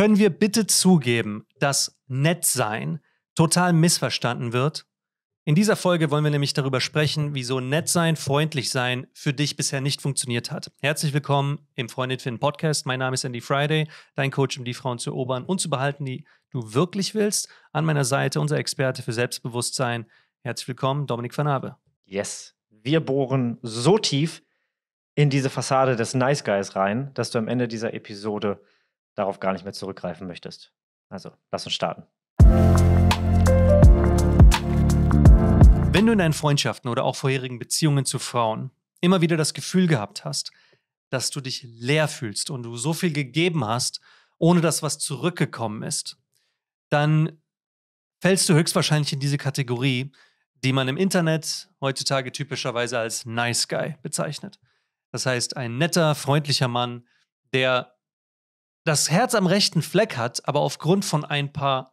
Können wir bitte zugeben, dass nett sein total missverstanden wird? In dieser Folge wollen wir nämlich darüber sprechen, wieso nett sein, freundlich sein für dich bisher nicht funktioniert hat. Herzlich willkommen im Freundin Finn Podcast. Mein Name ist Andy Friday, dein Coach, um die Frauen zu erobern und zu behalten, die du wirklich willst. An meiner Seite unser Experte für Selbstbewusstsein. Herzlich willkommen, Dominik Vanabe. Yes, wir bohren so tief in diese Fassade des Nice Guys rein, dass du am Ende dieser Episode darauf gar nicht mehr zurückgreifen möchtest. Also, lass uns starten. Wenn du in deinen Freundschaften oder auch vorherigen Beziehungen zu Frauen immer wieder das Gefühl gehabt hast, dass du dich leer fühlst und du so viel gegeben hast, ohne dass was zurückgekommen ist, dann fällst du höchstwahrscheinlich in diese Kategorie, die man im Internet heutzutage typischerweise als Nice Guy bezeichnet. Das heißt, ein netter, freundlicher Mann, der das Herz am rechten Fleck hat, aber aufgrund von ein paar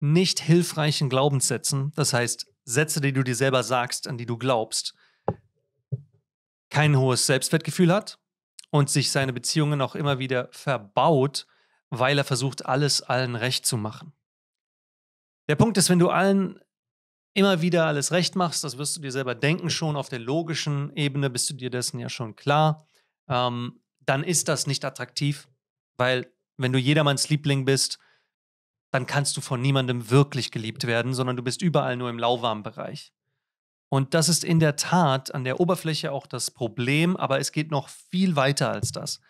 nicht hilfreichen Glaubenssätzen, das heißt Sätze, die du dir selber sagst, an die du glaubst, kein hohes Selbstwertgefühl hat und sich seine Beziehungen auch immer wieder verbaut, weil er versucht, alles allen recht zu machen. Der Punkt ist, wenn du allen immer wieder alles recht machst, das wirst du dir selber denken schon, auf der logischen Ebene bist du dir dessen ja schon klar, ähm, dann ist das nicht attraktiv weil wenn du jedermanns Liebling bist, dann kannst du von niemandem wirklich geliebt werden, sondern du bist überall nur im lauwarmen Bereich. Und das ist in der Tat an der Oberfläche auch das Problem, aber es geht noch viel weiter als das.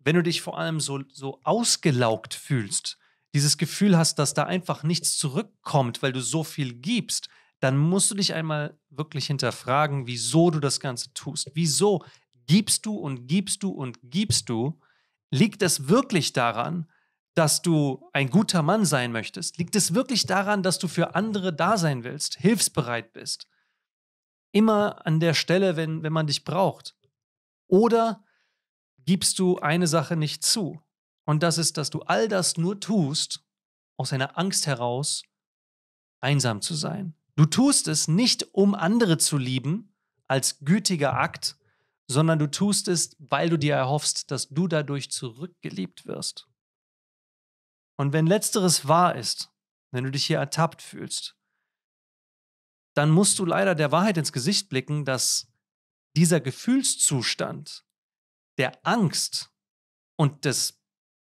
Wenn du dich vor allem so, so ausgelaugt fühlst, dieses Gefühl hast, dass da einfach nichts zurückkommt, weil du so viel gibst, dann musst du dich einmal wirklich hinterfragen, wieso du das Ganze tust. Wieso gibst du und gibst du und gibst du, Liegt es wirklich daran, dass du ein guter Mann sein möchtest? Liegt es wirklich daran, dass du für andere da sein willst, hilfsbereit bist? Immer an der Stelle, wenn, wenn man dich braucht. Oder gibst du eine Sache nicht zu? Und das ist, dass du all das nur tust, aus einer Angst heraus, einsam zu sein. Du tust es nicht, um andere zu lieben, als gütiger Akt, sondern du tust es, weil du dir erhoffst, dass du dadurch zurückgeliebt wirst. Und wenn letzteres wahr ist, wenn du dich hier ertappt fühlst, dann musst du leider der Wahrheit ins Gesicht blicken, dass dieser Gefühlszustand der Angst und des,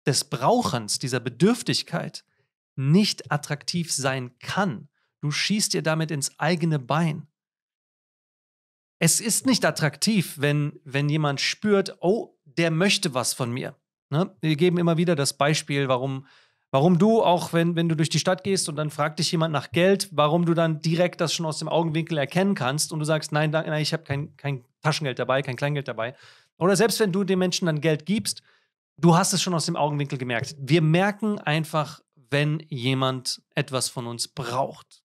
des Brauchens, dieser Bedürftigkeit nicht attraktiv sein kann. Du schießt dir damit ins eigene Bein es ist nicht attraktiv, wenn, wenn jemand spürt, oh, der möchte was von mir. Ne? Wir geben immer wieder das Beispiel, warum, warum du, auch wenn, wenn du durch die Stadt gehst und dann fragt dich jemand nach Geld, warum du dann direkt das schon aus dem Augenwinkel erkennen kannst und du sagst, nein, nein, ich habe kein, kein Taschengeld dabei, kein Kleingeld dabei. Oder selbst wenn du den Menschen dann Geld gibst, du hast es schon aus dem Augenwinkel gemerkt. Wir merken einfach, wenn jemand etwas von uns braucht.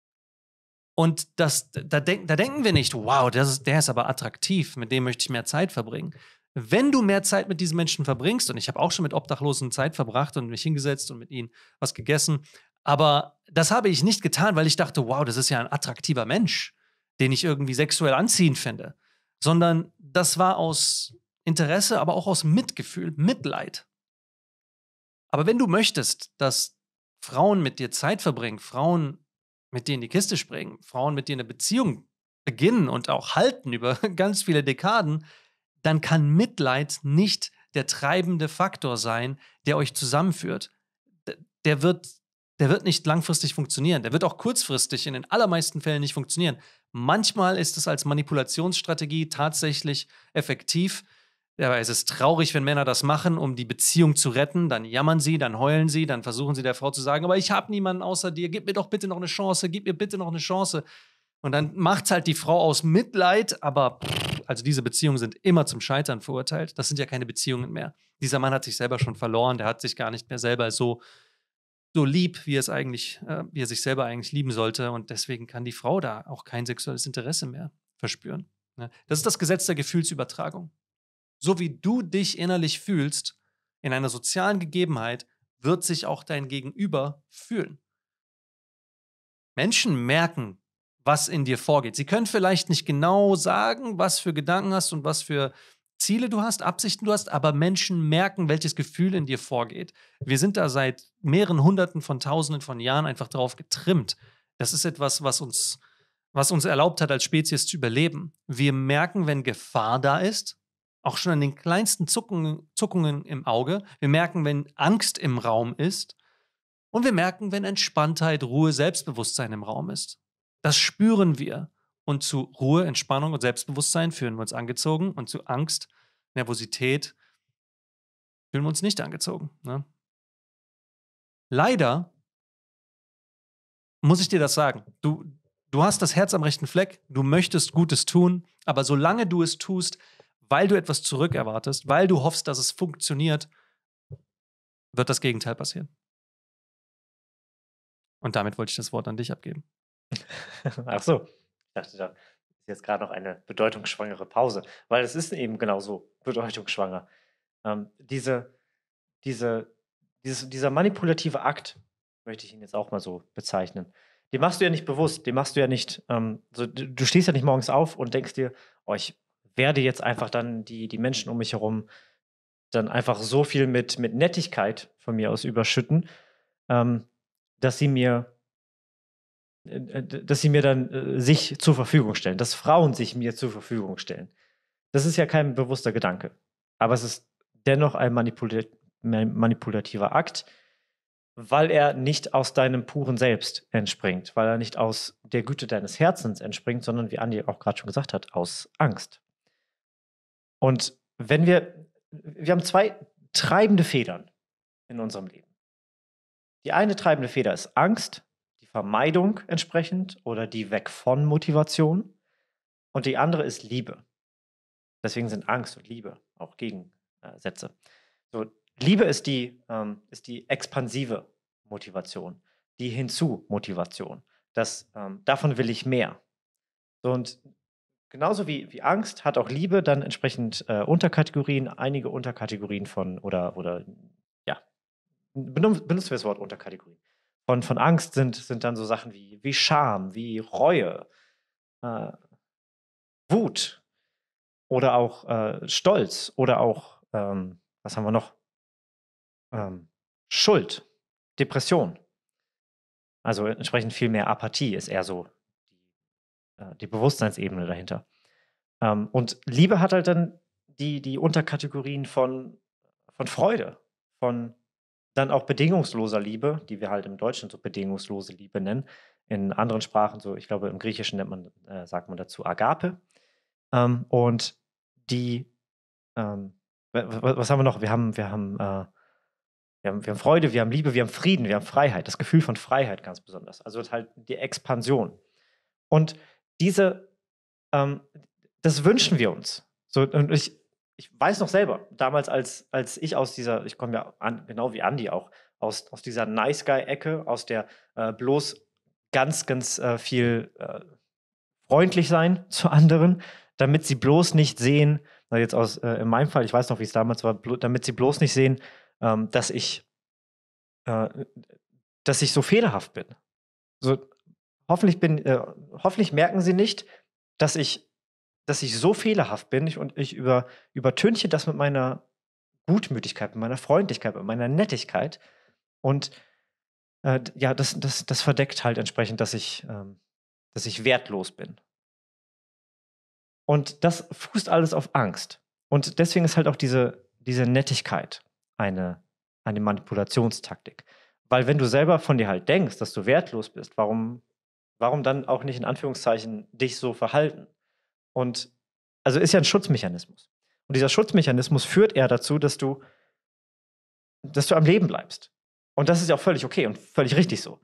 Und das, da, denk, da denken wir nicht, wow, ist, der ist aber attraktiv, mit dem möchte ich mehr Zeit verbringen. Wenn du mehr Zeit mit diesen Menschen verbringst, und ich habe auch schon mit Obdachlosen Zeit verbracht und mich hingesetzt und mit ihnen was gegessen, aber das habe ich nicht getan, weil ich dachte, wow, das ist ja ein attraktiver Mensch, den ich irgendwie sexuell anziehend finde, sondern das war aus Interesse, aber auch aus Mitgefühl, Mitleid. Aber wenn du möchtest, dass Frauen mit dir Zeit verbringen, Frauen mit denen die Kiste springen, Frauen, mit denen eine Beziehung beginnen und auch halten über ganz viele Dekaden, dann kann Mitleid nicht der treibende Faktor sein, der euch zusammenführt. Der wird, der wird nicht langfristig funktionieren. Der wird auch kurzfristig in den allermeisten Fällen nicht funktionieren. Manchmal ist es als Manipulationsstrategie tatsächlich effektiv, ja, weil es ist traurig, wenn Männer das machen, um die Beziehung zu retten. Dann jammern sie, dann heulen sie, dann versuchen sie der Frau zu sagen, aber ich habe niemanden außer dir, gib mir doch bitte noch eine Chance, gib mir bitte noch eine Chance. Und dann macht halt die Frau aus Mitleid, aber also diese Beziehungen sind immer zum Scheitern verurteilt. Das sind ja keine Beziehungen mehr. Dieser Mann hat sich selber schon verloren, der hat sich gar nicht mehr selber so, so lieb, wie, es eigentlich, äh, wie er sich selber eigentlich lieben sollte. Und deswegen kann die Frau da auch kein sexuelles Interesse mehr verspüren. Ne? Das ist das Gesetz der Gefühlsübertragung. So wie du dich innerlich fühlst, in einer sozialen Gegebenheit, wird sich auch dein Gegenüber fühlen. Menschen merken, was in dir vorgeht. Sie können vielleicht nicht genau sagen, was für Gedanken hast und was für Ziele du hast, Absichten du hast, aber Menschen merken, welches Gefühl in dir vorgeht. Wir sind da seit mehreren hunderten von tausenden von Jahren einfach drauf getrimmt. Das ist etwas, was uns, was uns erlaubt hat, als Spezies zu überleben. Wir merken, wenn Gefahr da ist auch schon an den kleinsten Zuckungen, Zuckungen im Auge. Wir merken, wenn Angst im Raum ist. Und wir merken, wenn Entspanntheit, Ruhe, Selbstbewusstsein im Raum ist. Das spüren wir. Und zu Ruhe, Entspannung und Selbstbewusstsein fühlen wir uns angezogen. Und zu Angst, Nervosität fühlen wir uns nicht angezogen. Ne? Leider muss ich dir das sagen. Du, du hast das Herz am rechten Fleck, du möchtest Gutes tun, aber solange du es tust, weil du etwas zurückerwartest, weil du hoffst, dass es funktioniert, wird das Gegenteil passieren. Und damit wollte ich das Wort an dich abgeben. Ach so, ich dachte, da ist jetzt gerade noch eine bedeutungsschwangere Pause, weil es ist eben genauso bedeutungsschwanger. Ähm, diese, diese, dieses, dieser manipulative Akt, möchte ich ihn jetzt auch mal so bezeichnen, den machst du ja nicht bewusst, den machst du ja nicht, ähm, so, du stehst ja nicht morgens auf und denkst dir, oh, ich werde jetzt einfach dann die, die Menschen um mich herum dann einfach so viel mit, mit Nettigkeit von mir aus überschütten, ähm, dass sie mir äh, dass sie mir dann äh, sich zur Verfügung stellen, dass Frauen sich mir zur Verfügung stellen. Das ist ja kein bewusster Gedanke, aber es ist dennoch ein manipulat manipulativer Akt, weil er nicht aus deinem puren Selbst entspringt, weil er nicht aus der Güte deines Herzens entspringt, sondern wie Andi auch gerade schon gesagt hat, aus Angst. Und wenn wir, wir haben zwei treibende Federn in unserem Leben. Die eine treibende Feder ist Angst, die Vermeidung entsprechend oder die Weg von Motivation. Und die andere ist Liebe. Deswegen sind Angst und Liebe auch Gegensätze. So, Liebe ist die, ähm, ist die expansive Motivation, die Hinzu-Motivation. ähm, davon will ich mehr. So, und Genauso wie, wie Angst hat auch Liebe dann entsprechend äh, Unterkategorien, einige Unterkategorien von oder oder ja, benutzen wir das Wort Unterkategorien. Von, von Angst sind, sind dann so Sachen wie, wie Scham, wie Reue, äh, Wut oder auch äh, Stolz oder auch, ähm, was haben wir noch? Ähm, Schuld, Depression. Also entsprechend viel mehr Apathie ist eher so äh, die Bewusstseinsebene dahinter. Ähm, und Liebe hat halt dann die, die Unterkategorien von, von Freude, von dann auch bedingungsloser Liebe, die wir halt im Deutschen so bedingungslose Liebe nennen. In anderen Sprachen, so ich glaube im Griechischen nennt man, äh, sagt man dazu Agape. Ähm, und die, ähm, was haben wir noch? Wir haben, wir haben, äh, wir haben, wir haben Freude, wir haben Liebe, wir haben Frieden, wir haben Freiheit, das Gefühl von Freiheit ganz besonders. Also halt die Expansion. Und diese, ähm, das wünschen wir uns. So, und ich, ich weiß noch selber, damals, als, als ich aus dieser, ich komme ja an, genau wie Andy auch, aus, aus dieser Nice Guy-Ecke, aus der äh, bloß ganz, ganz äh, viel äh, freundlich sein zu anderen, damit sie bloß nicht sehen, jetzt aus, äh, in meinem Fall, ich weiß noch, wie es damals war, damit sie bloß nicht sehen, ähm, dass ich, äh, dass ich so fehlerhaft bin. So, hoffentlich, bin, äh, hoffentlich merken sie nicht, dass ich, dass ich so fehlerhaft bin und ich über, übertünche das mit meiner Gutmütigkeit, mit meiner Freundlichkeit, mit meiner Nettigkeit. Und äh, ja, das, das, das verdeckt halt entsprechend, dass ich, ähm, dass ich wertlos bin. Und das fußt alles auf Angst. Und deswegen ist halt auch diese, diese Nettigkeit eine, eine Manipulationstaktik. Weil wenn du selber von dir halt denkst, dass du wertlos bist, warum warum dann auch nicht in Anführungszeichen dich so verhalten? Und also ist ja ein Schutzmechanismus. Und dieser Schutzmechanismus führt eher dazu, dass du, dass du am Leben bleibst. Und das ist ja auch völlig okay und völlig richtig so.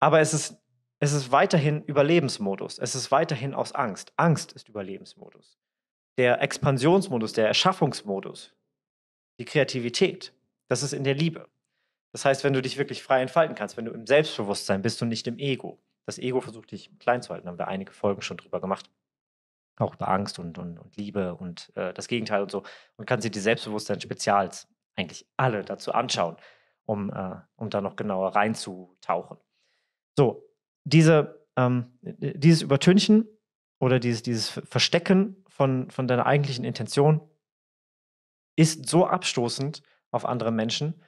Aber es ist, es ist weiterhin Überlebensmodus. Es ist weiterhin aus Angst. Angst ist Überlebensmodus. Der Expansionsmodus, der Erschaffungsmodus, die Kreativität, das ist in der Liebe. Das heißt, wenn du dich wirklich frei entfalten kannst, wenn du im Selbstbewusstsein bist und nicht im Ego, das Ego versucht dich klein zu halten. Da haben wir einige Folgen schon drüber gemacht. Auch über Angst und, und, und Liebe und äh, das Gegenteil und so. Und kann sich die Selbstbewusstsein-Spezials eigentlich alle dazu anschauen, um, äh, um da noch genauer reinzutauchen. So, diese, ähm, dieses Übertünchen oder dieses, dieses Verstecken von, von deiner eigentlichen Intention ist so abstoßend auf andere Menschen,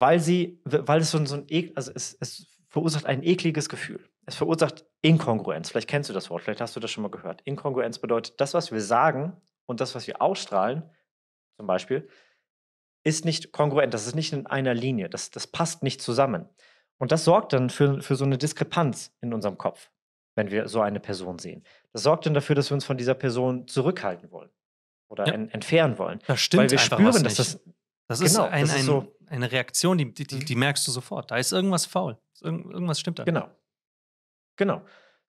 weil sie, weil es so, so ein, e-, also es, es verursacht ein ekliges Gefühl. Es verursacht Inkongruenz. Vielleicht kennst du das Wort, vielleicht hast du das schon mal gehört. Inkongruenz bedeutet, das, was wir sagen und das, was wir ausstrahlen, zum Beispiel, ist nicht kongruent. Das ist nicht in einer Linie. Das, das passt nicht zusammen. Und das sorgt dann für, für so eine Diskrepanz in unserem Kopf, wenn wir so eine Person sehen. Das sorgt dann dafür, dass wir uns von dieser Person zurückhalten wollen oder ja. en entfernen wollen. Das stimmt weil wir spüren, dass das das ist genau, ein, ein, so eine Reaktion, die, die, die, mhm. die merkst du sofort. Da ist irgendwas faul. Irgend, irgendwas stimmt da. Genau. Genau.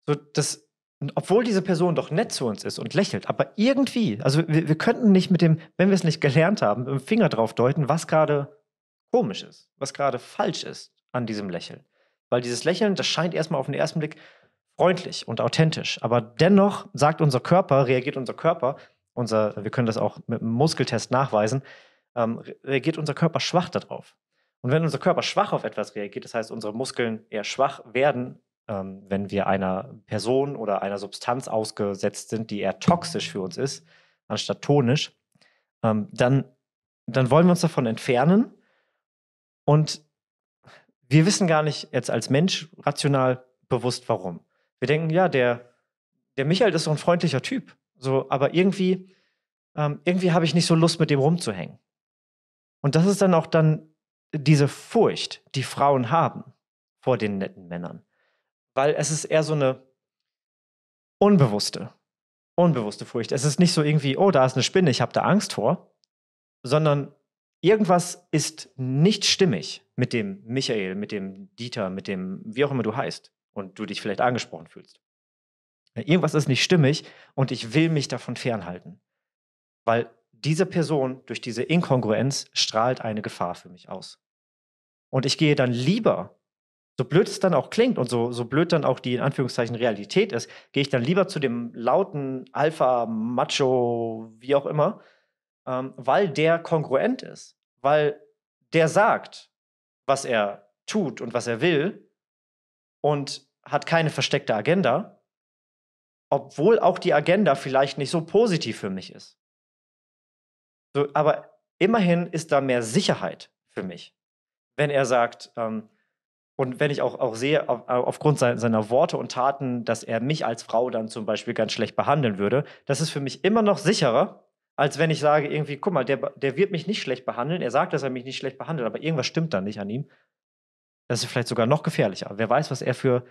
So, das, obwohl diese Person doch nett zu uns ist und lächelt, aber irgendwie, also wir, wir könnten nicht mit dem, wenn wir es nicht gelernt haben, mit dem Finger drauf deuten, was gerade komisch ist, was gerade falsch ist an diesem Lächeln. Weil dieses Lächeln, das scheint erstmal auf den ersten Blick freundlich und authentisch, aber dennoch sagt unser Körper, reagiert unser Körper, unser, wir können das auch mit einem Muskeltest nachweisen, ähm, reagiert unser Körper schwach darauf. Und wenn unser Körper schwach auf etwas reagiert, das heißt, unsere Muskeln eher schwach werden, ähm, wenn wir einer Person oder einer Substanz ausgesetzt sind, die eher toxisch für uns ist, anstatt tonisch, ähm, dann, dann wollen wir uns davon entfernen. Und wir wissen gar nicht jetzt als Mensch rational bewusst, warum. Wir denken, ja, der, der Michael ist so ein freundlicher Typ. So, aber irgendwie, ähm, irgendwie habe ich nicht so Lust, mit dem rumzuhängen. Und das ist dann auch dann diese Furcht, die Frauen haben vor den netten Männern. Weil es ist eher so eine unbewusste, unbewusste Furcht. Es ist nicht so irgendwie, oh, da ist eine Spinne, ich habe da Angst vor, sondern irgendwas ist nicht stimmig mit dem Michael, mit dem Dieter, mit dem, wie auch immer du heißt und du dich vielleicht angesprochen fühlst. Irgendwas ist nicht stimmig und ich will mich davon fernhalten. Weil diese Person durch diese Inkongruenz strahlt eine Gefahr für mich aus. Und ich gehe dann lieber, so blöd es dann auch klingt und so, so blöd dann auch die in Anführungszeichen Realität ist, gehe ich dann lieber zu dem lauten Alpha, Macho, wie auch immer, ähm, weil der kongruent ist, weil der sagt, was er tut und was er will und hat keine versteckte Agenda, obwohl auch die Agenda vielleicht nicht so positiv für mich ist. So, aber immerhin ist da mehr Sicherheit für mich, wenn er sagt, ähm, und wenn ich auch, auch sehe, auf, äh, aufgrund seiner, seiner Worte und Taten, dass er mich als Frau dann zum Beispiel ganz schlecht behandeln würde, das ist für mich immer noch sicherer, als wenn ich sage, irgendwie, guck mal, der, der wird mich nicht schlecht behandeln, er sagt, dass er mich nicht schlecht behandelt, aber irgendwas stimmt dann nicht an ihm. Das ist vielleicht sogar noch gefährlicher. Wer weiß, was er für,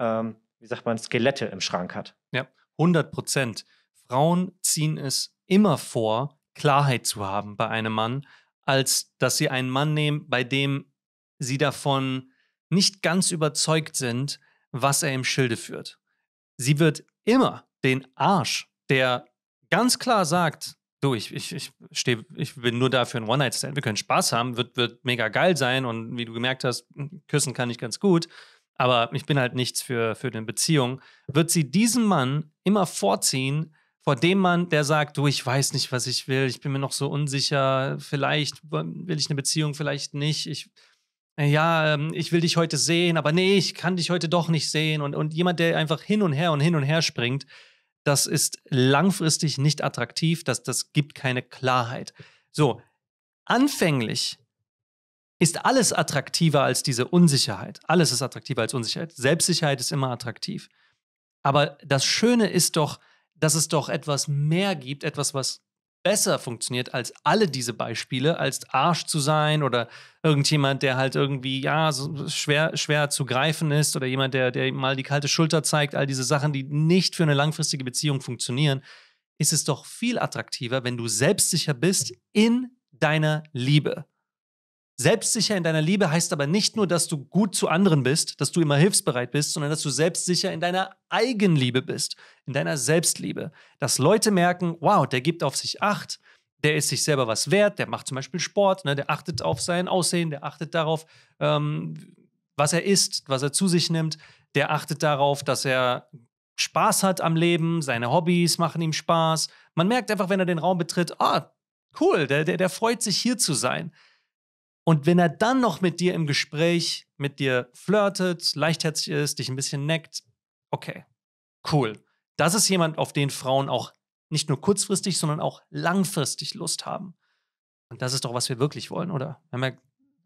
ähm, wie sagt man, Skelette im Schrank hat. Ja, 100 Prozent. Frauen ziehen es immer vor, Klarheit zu haben bei einem Mann, als dass sie einen Mann nehmen, bei dem sie davon nicht ganz überzeugt sind, was er im Schilde führt. Sie wird immer den Arsch, der ganz klar sagt, du, ich, ich, ich, steh, ich bin nur da für einen One-Night-Stand, wir können Spaß haben, wird, wird mega geil sein und wie du gemerkt hast, küssen kann ich ganz gut, aber ich bin halt nichts für, für eine Beziehung, wird sie diesen Mann immer vorziehen, vor dem Mann, der sagt, du, ich weiß nicht, was ich will, ich bin mir noch so unsicher, vielleicht will ich eine Beziehung, vielleicht nicht, ich, ja, ähm, ich will dich heute sehen, aber nee, ich kann dich heute doch nicht sehen. Und, und jemand, der einfach hin und her und hin und her springt, das ist langfristig nicht attraktiv, das, das gibt keine Klarheit. So, anfänglich ist alles attraktiver als diese Unsicherheit. Alles ist attraktiver als Unsicherheit. Selbstsicherheit ist immer attraktiv. Aber das Schöne ist doch, dass es doch etwas mehr gibt, etwas, was besser funktioniert als alle diese Beispiele, als Arsch zu sein oder irgendjemand, der halt irgendwie, ja, so schwer, schwer zu greifen ist oder jemand, der, der mal die kalte Schulter zeigt, all diese Sachen, die nicht für eine langfristige Beziehung funktionieren, ist es doch viel attraktiver, wenn du selbstsicher bist in deiner Liebe. Selbstsicher in deiner Liebe heißt aber nicht nur, dass du gut zu anderen bist, dass du immer hilfsbereit bist, sondern dass du selbstsicher in deiner Eigenliebe bist, in deiner Selbstliebe. Dass Leute merken, wow, der gibt auf sich acht, der ist sich selber was wert, der macht zum Beispiel Sport, ne, der achtet auf sein Aussehen, der achtet darauf, ähm, was er isst, was er zu sich nimmt, der achtet darauf, dass er Spaß hat am Leben, seine Hobbys machen ihm Spaß. Man merkt einfach, wenn er den Raum betritt, ah, cool, der, der, der freut sich hier zu sein. Und wenn er dann noch mit dir im Gespräch, mit dir flirtet, leichtherzig ist, dich ein bisschen neckt, okay, cool. Das ist jemand, auf den Frauen auch nicht nur kurzfristig, sondern auch langfristig Lust haben. Und das ist doch, was wir wirklich wollen, oder? Ja,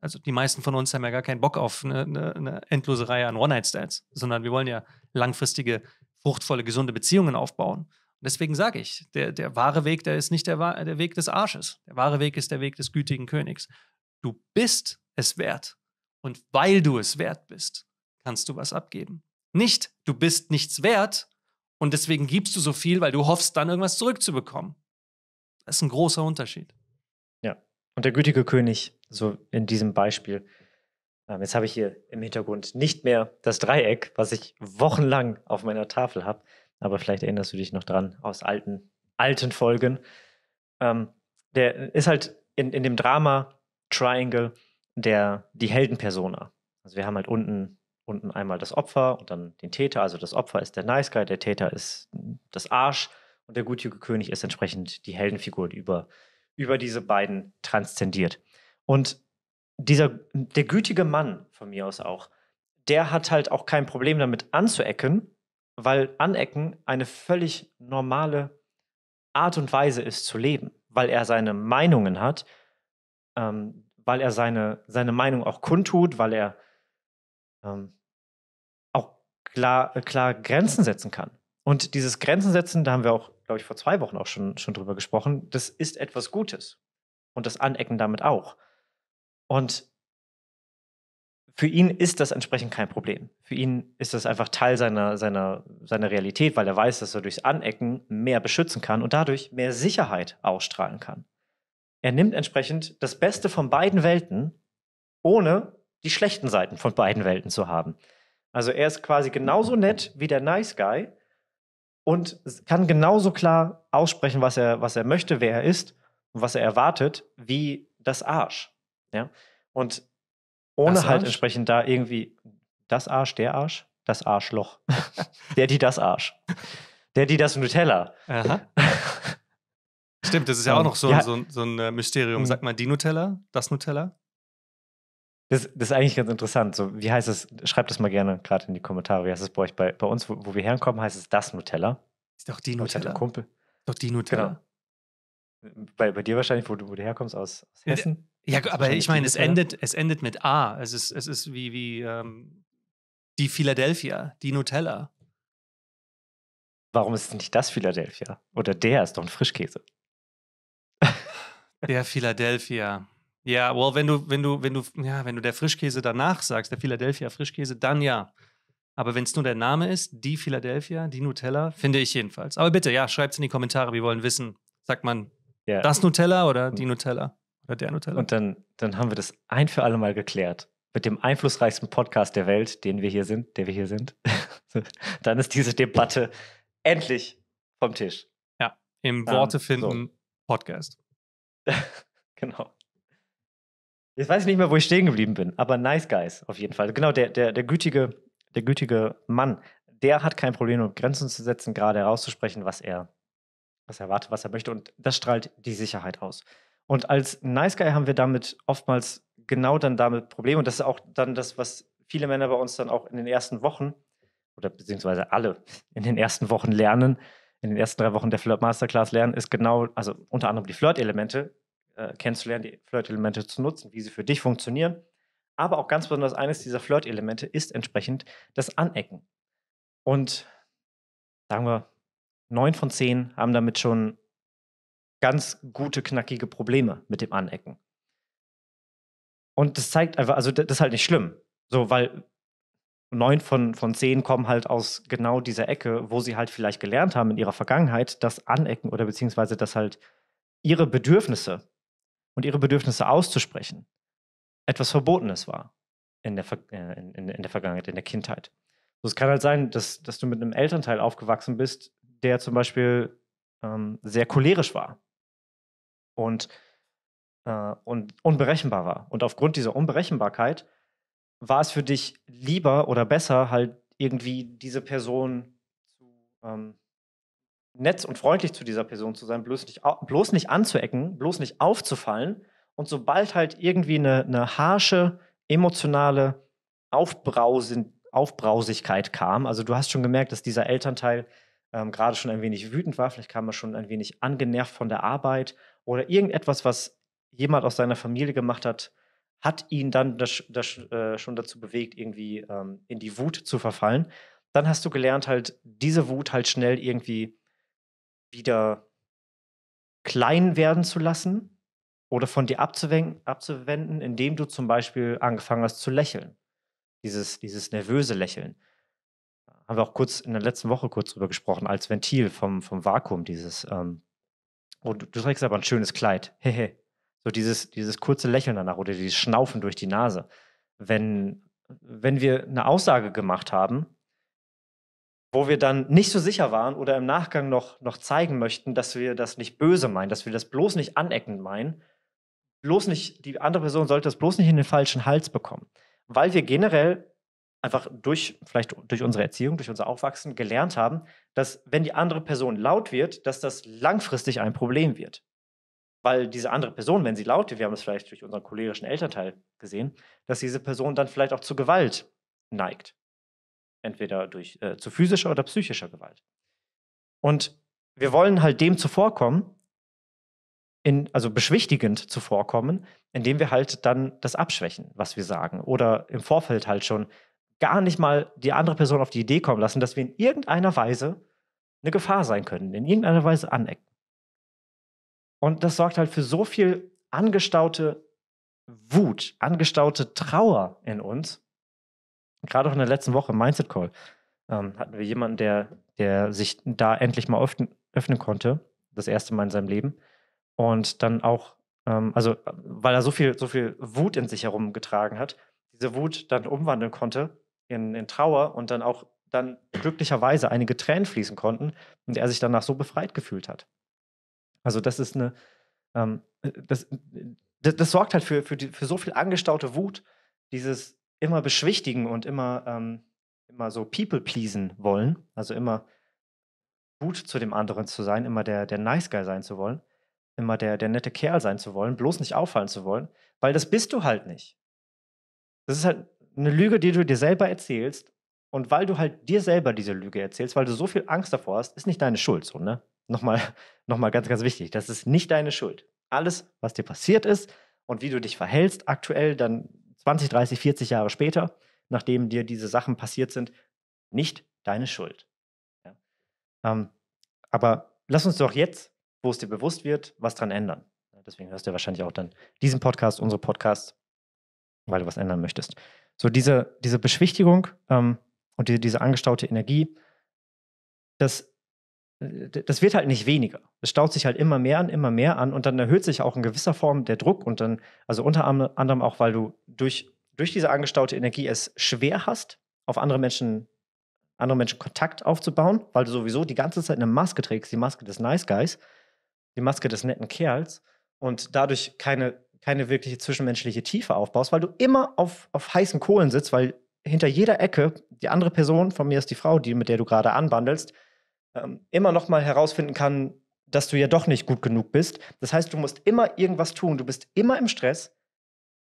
also die meisten von uns haben ja gar keinen Bock auf eine, eine, eine endlose Reihe an one night stats sondern wir wollen ja langfristige, fruchtvolle, gesunde Beziehungen aufbauen. Und deswegen sage ich, der, der wahre Weg, der ist nicht der, der Weg des Arsches. Der wahre Weg ist der Weg des gütigen Königs. Du bist es wert. Und weil du es wert bist, kannst du was abgeben. Nicht, du bist nichts wert und deswegen gibst du so viel, weil du hoffst, dann irgendwas zurückzubekommen. Das ist ein großer Unterschied. Ja, und der gütige König, so in diesem Beispiel. Ähm, jetzt habe ich hier im Hintergrund nicht mehr das Dreieck, was ich wochenlang auf meiner Tafel habe, aber vielleicht erinnerst du dich noch dran aus alten, alten Folgen. Ähm, der ist halt in, in dem Drama Triangle der, die Heldenpersona. Also wir haben halt unten, unten einmal das Opfer und dann den Täter. Also das Opfer ist der Nice Guy, der Täter ist das Arsch und der gutjüge König ist entsprechend die Heldenfigur, die über, über diese beiden transzendiert. Und dieser, der gütige Mann von mir aus auch, der hat halt auch kein Problem damit anzuecken, weil Anecken eine völlig normale Art und Weise ist zu leben, weil er seine Meinungen hat, ähm, weil er seine, seine Meinung auch kundtut, weil er ähm, auch klar, klar Grenzen setzen kann. Und dieses Grenzen setzen, da haben wir auch, glaube ich, vor zwei Wochen auch schon, schon drüber gesprochen, das ist etwas Gutes. Und das Anecken damit auch. Und für ihn ist das entsprechend kein Problem. Für ihn ist das einfach Teil seiner, seiner, seiner Realität, weil er weiß, dass er durchs Anecken mehr beschützen kann und dadurch mehr Sicherheit ausstrahlen kann. Er nimmt entsprechend das Beste von beiden Welten, ohne die schlechten Seiten von beiden Welten zu haben. Also er ist quasi genauso nett wie der Nice Guy und kann genauso klar aussprechen, was er, was er möchte, wer er ist und was er erwartet, wie das Arsch. Ja? Und ohne halt entsprechend da irgendwie das Arsch, der Arsch, das Arschloch, der, die, das Arsch, der, die, das Nutella. Aha. Stimmt, das ist ja ähm, auch noch so, ja. so, so ein äh, Mysterium. Mhm. Sag mal, die Nutella, das Nutella? Das, das, ist eigentlich ganz interessant. So, wie heißt es? Schreibt das mal gerne gerade in die Kommentare. Wie heißt es bei euch? Bei, bei uns, wo, wo, wir herkommen, heißt es das Nutella. Ist doch die Nutella. Kumpel. Ist doch die Nutella. Genau. Bei, bei dir wahrscheinlich, wo du, wo du herkommst, aus, aus äh, Hessen. Ja, aber ich meine, es endet, es endet mit A. Es ist, es ist wie, wie ähm, die Philadelphia, die Nutella. Warum ist es nicht das Philadelphia? Oder der ist doch ein Frischkäse. Der Philadelphia. Ja, well, wenn du, wenn du, wenn du, ja, wenn du der Frischkäse danach sagst, der Philadelphia Frischkäse, dann ja. Aber wenn es nur der Name ist, die Philadelphia, die Nutella, finde ich jedenfalls. Aber bitte, ja, schreibt es in die Kommentare, wir wollen wissen, sagt man ja. das Nutella oder die Nutella oder der Nutella? Und dann, dann haben wir das ein für alle Mal geklärt. Mit dem einflussreichsten Podcast der Welt, den wir hier sind, der wir hier sind, dann ist diese Debatte endlich vom Tisch. Ja, im dann, Worte finden so. Podcast. genau. Jetzt weiß ich nicht mehr, wo ich stehen geblieben bin, aber nice guys auf jeden Fall. Genau, der, der, der, gütige, der gütige Mann, der hat kein Problem, um Grenzen zu setzen, gerade herauszusprechen, was er, was er erwartet, was er möchte. Und das strahlt die Sicherheit aus. Und als nice guy haben wir damit oftmals genau dann damit Probleme. Und das ist auch dann das, was viele Männer bei uns dann auch in den ersten Wochen oder beziehungsweise alle in den ersten Wochen lernen, in den ersten drei Wochen der Flirt Masterclass lernen, ist genau, also unter anderem die Flirt-Elemente äh, kennenzulernen, die Flirt-Elemente zu nutzen, wie sie für dich funktionieren. Aber auch ganz besonders eines dieser Flirt-Elemente ist entsprechend das Anecken. Und sagen wir, neun von zehn haben damit schon ganz gute, knackige Probleme mit dem Anecken. Und das zeigt einfach, also das ist halt nicht schlimm. So, weil neun von, von zehn kommen halt aus genau dieser Ecke, wo sie halt vielleicht gelernt haben in ihrer Vergangenheit, dass Anecken oder beziehungsweise dass halt ihre Bedürfnisse und ihre Bedürfnisse auszusprechen etwas Verbotenes war in der, äh, in, in, der Vergangenheit, in der Kindheit. So, es kann halt sein, dass, dass du mit einem Elternteil aufgewachsen bist, der zum Beispiel ähm, sehr cholerisch war und, äh, und unberechenbar war. Und aufgrund dieser Unberechenbarkeit war es für dich lieber oder besser, halt irgendwie diese Person zu ähm, nett und freundlich zu dieser Person zu sein, bloß nicht, bloß nicht anzuecken, bloß nicht aufzufallen. Und sobald halt irgendwie eine, eine harsche, emotionale Aufbrausen, Aufbrausigkeit kam, also du hast schon gemerkt, dass dieser Elternteil ähm, gerade schon ein wenig wütend war, vielleicht kam er schon ein wenig angenervt von der Arbeit oder irgendetwas, was jemand aus seiner Familie gemacht hat, hat ihn dann das, das äh, schon dazu bewegt, irgendwie ähm, in die Wut zu verfallen. Dann hast du gelernt, halt diese Wut halt schnell irgendwie wieder klein werden zu lassen oder von dir abzuwenden, indem du zum Beispiel angefangen hast zu lächeln. Dieses, dieses nervöse Lächeln. Haben wir auch kurz in der letzten Woche kurz drüber gesprochen, als Ventil vom, vom Vakuum, dieses, ähm, oh, du, du trägst aber ein schönes Kleid. Hehe. So dieses, dieses kurze Lächeln danach oder dieses Schnaufen durch die Nase. Wenn, wenn wir eine Aussage gemacht haben, wo wir dann nicht so sicher waren oder im Nachgang noch, noch zeigen möchten, dass wir das nicht böse meinen, dass wir das bloß nicht aneckend meinen, bloß nicht, die andere Person sollte das bloß nicht in den falschen Hals bekommen. Weil wir generell einfach durch, vielleicht durch unsere Erziehung, durch unser Aufwachsen gelernt haben, dass wenn die andere Person laut wird, dass das langfristig ein Problem wird weil diese andere Person, wenn sie laut wird, wir haben es vielleicht durch unseren cholerischen Elternteil gesehen, dass diese Person dann vielleicht auch zu Gewalt neigt. Entweder durch, äh, zu physischer oder psychischer Gewalt. Und wir wollen halt dem zuvorkommen, in, also beschwichtigend zuvorkommen, indem wir halt dann das abschwächen, was wir sagen. Oder im Vorfeld halt schon gar nicht mal die andere Person auf die Idee kommen lassen, dass wir in irgendeiner Weise eine Gefahr sein können, in irgendeiner Weise anecken. Und das sorgt halt für so viel angestaute Wut, angestaute Trauer in uns. Gerade auch in der letzten Woche, im Mindset Call, ähm, hatten wir jemanden, der, der sich da endlich mal öffnen, öffnen konnte. Das erste Mal in seinem Leben. Und dann auch, ähm, also, weil er so viel, so viel Wut in sich herumgetragen hat, diese Wut dann umwandeln konnte in, in Trauer und dann auch dann glücklicherweise einige Tränen fließen konnten und er sich danach so befreit gefühlt hat. Also das ist eine, ähm, äh, das, äh, das, das, sorgt halt für, für, die, für so viel angestaute Wut, dieses immer beschwichtigen und immer, ähm, immer so People-pleasen wollen, also immer gut zu dem anderen zu sein, immer der, der Nice Guy sein zu wollen, immer der, der nette Kerl sein zu wollen, bloß nicht auffallen zu wollen, weil das bist du halt nicht. Das ist halt eine Lüge, die du dir selber erzählst. Und weil du halt dir selber diese Lüge erzählst, weil du so viel Angst davor hast, ist nicht deine Schuld so, ne? nochmal noch ganz, ganz wichtig, das ist nicht deine Schuld. Alles, was dir passiert ist und wie du dich verhältst aktuell, dann 20, 30, 40 Jahre später, nachdem dir diese Sachen passiert sind, nicht deine Schuld. Ja. Ähm, aber lass uns doch jetzt, wo es dir bewusst wird, was dran ändern. Deswegen hörst du wahrscheinlich auch dann diesen Podcast, unsere Podcasts, weil du was ändern möchtest. So, diese, diese Beschwichtigung ähm, und die, diese angestaute Energie, das das wird halt nicht weniger. Es staut sich halt immer mehr an, immer mehr an und dann erhöht sich auch in gewisser Form der Druck und dann, also unter anderem auch, weil du durch, durch diese angestaute Energie es schwer hast, auf andere Menschen, andere Menschen Kontakt aufzubauen, weil du sowieso die ganze Zeit eine Maske trägst, die Maske des Nice Guys, die Maske des netten Kerls und dadurch keine, keine wirkliche zwischenmenschliche Tiefe aufbaust, weil du immer auf, auf heißen Kohlen sitzt, weil hinter jeder Ecke die andere Person, von mir ist die Frau, die, mit der du gerade anbandelst, ähm, immer noch mal herausfinden kann, dass du ja doch nicht gut genug bist. Das heißt, du musst immer irgendwas tun. Du bist immer im Stress,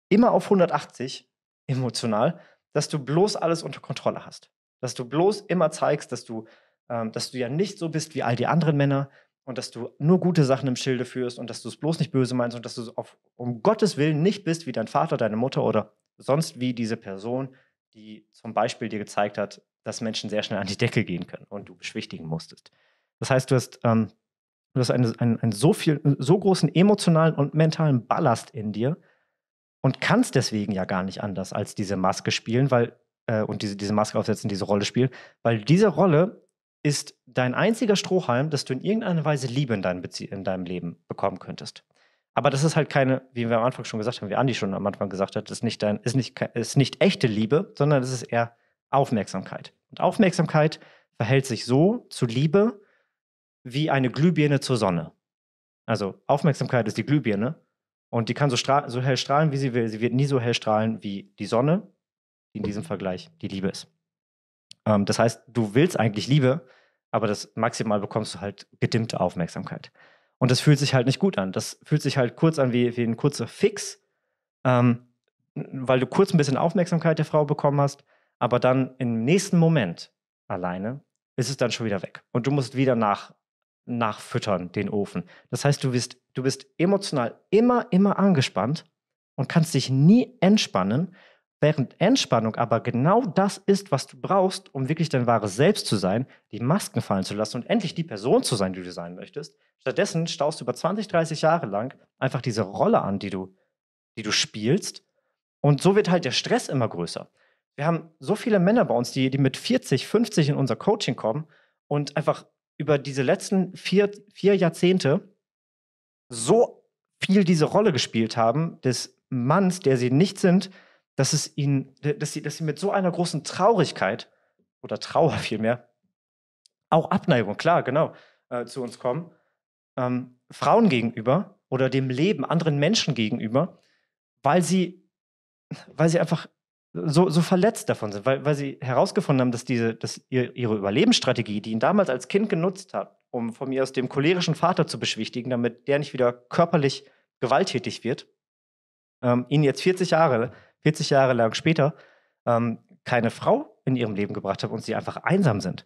immer auf 180 emotional, dass du bloß alles unter Kontrolle hast. Dass du bloß immer zeigst, dass du, ähm, dass du ja nicht so bist wie all die anderen Männer und dass du nur gute Sachen im Schilde führst und dass du es bloß nicht böse meinst und dass du auf, um Gottes Willen nicht bist wie dein Vater, deine Mutter oder sonst wie diese Person, die zum Beispiel dir gezeigt hat, dass Menschen sehr schnell an die Decke gehen können und du beschwichtigen musstest. Das heißt, du hast, ähm, du hast einen, einen, einen so, viel, so großen emotionalen und mentalen Ballast in dir und kannst deswegen ja gar nicht anders als diese Maske spielen, weil äh, und diese, diese Maske aufsetzen, diese Rolle spielen, weil diese Rolle ist dein einziger Strohhalm, dass du in irgendeiner Weise Liebe in deinem, Bezie in deinem Leben bekommen könntest. Aber das ist halt keine, wie wir am Anfang schon gesagt haben, wie Andi schon am Anfang gesagt hat, ist nicht dein, ist nicht, ist nicht echte Liebe, sondern es ist eher Aufmerksamkeit. Und Aufmerksamkeit verhält sich so zu Liebe wie eine Glühbirne zur Sonne. Also Aufmerksamkeit ist die Glühbirne und die kann so, so hell strahlen, wie sie will. Sie wird nie so hell strahlen wie die Sonne, die in diesem Vergleich die Liebe ist. Ähm, das heißt, du willst eigentlich Liebe, aber das maximal bekommst du halt gedimmte Aufmerksamkeit. Und das fühlt sich halt nicht gut an. Das fühlt sich halt kurz an wie, wie ein kurzer Fix, ähm, weil du kurz ein bisschen Aufmerksamkeit der Frau bekommen hast aber dann im nächsten Moment alleine ist es dann schon wieder weg. Und du musst wieder nach, nachfüttern, den Ofen. Das heißt, du bist, du bist emotional immer, immer angespannt und kannst dich nie entspannen, während Entspannung aber genau das ist, was du brauchst, um wirklich dein wahres Selbst zu sein, die Masken fallen zu lassen und endlich die Person zu sein, die du sein möchtest. Stattdessen staust du über 20, 30 Jahre lang einfach diese Rolle an, die du, die du spielst. Und so wird halt der Stress immer größer. Wir haben so viele Männer bei uns, die, die mit 40, 50 in unser Coaching kommen und einfach über diese letzten vier, vier Jahrzehnte so viel diese Rolle gespielt haben, des Manns, der sie nicht sind, dass es ihnen, dass sie, dass sie mit so einer großen Traurigkeit oder Trauer vielmehr, auch Abneigung, klar, genau, äh, zu uns kommen, ähm, Frauen gegenüber oder dem Leben, anderen Menschen gegenüber, weil sie, weil sie einfach so, so verletzt davon sind, weil, weil sie herausgefunden haben, dass, diese, dass ihre Überlebensstrategie, die ihn damals als Kind genutzt hat, um von mir aus dem cholerischen Vater zu beschwichtigen, damit der nicht wieder körperlich gewalttätig wird, ähm, ihn jetzt 40 Jahre, 40 Jahre lang später ähm, keine Frau in ihrem Leben gebracht hat und sie einfach einsam sind.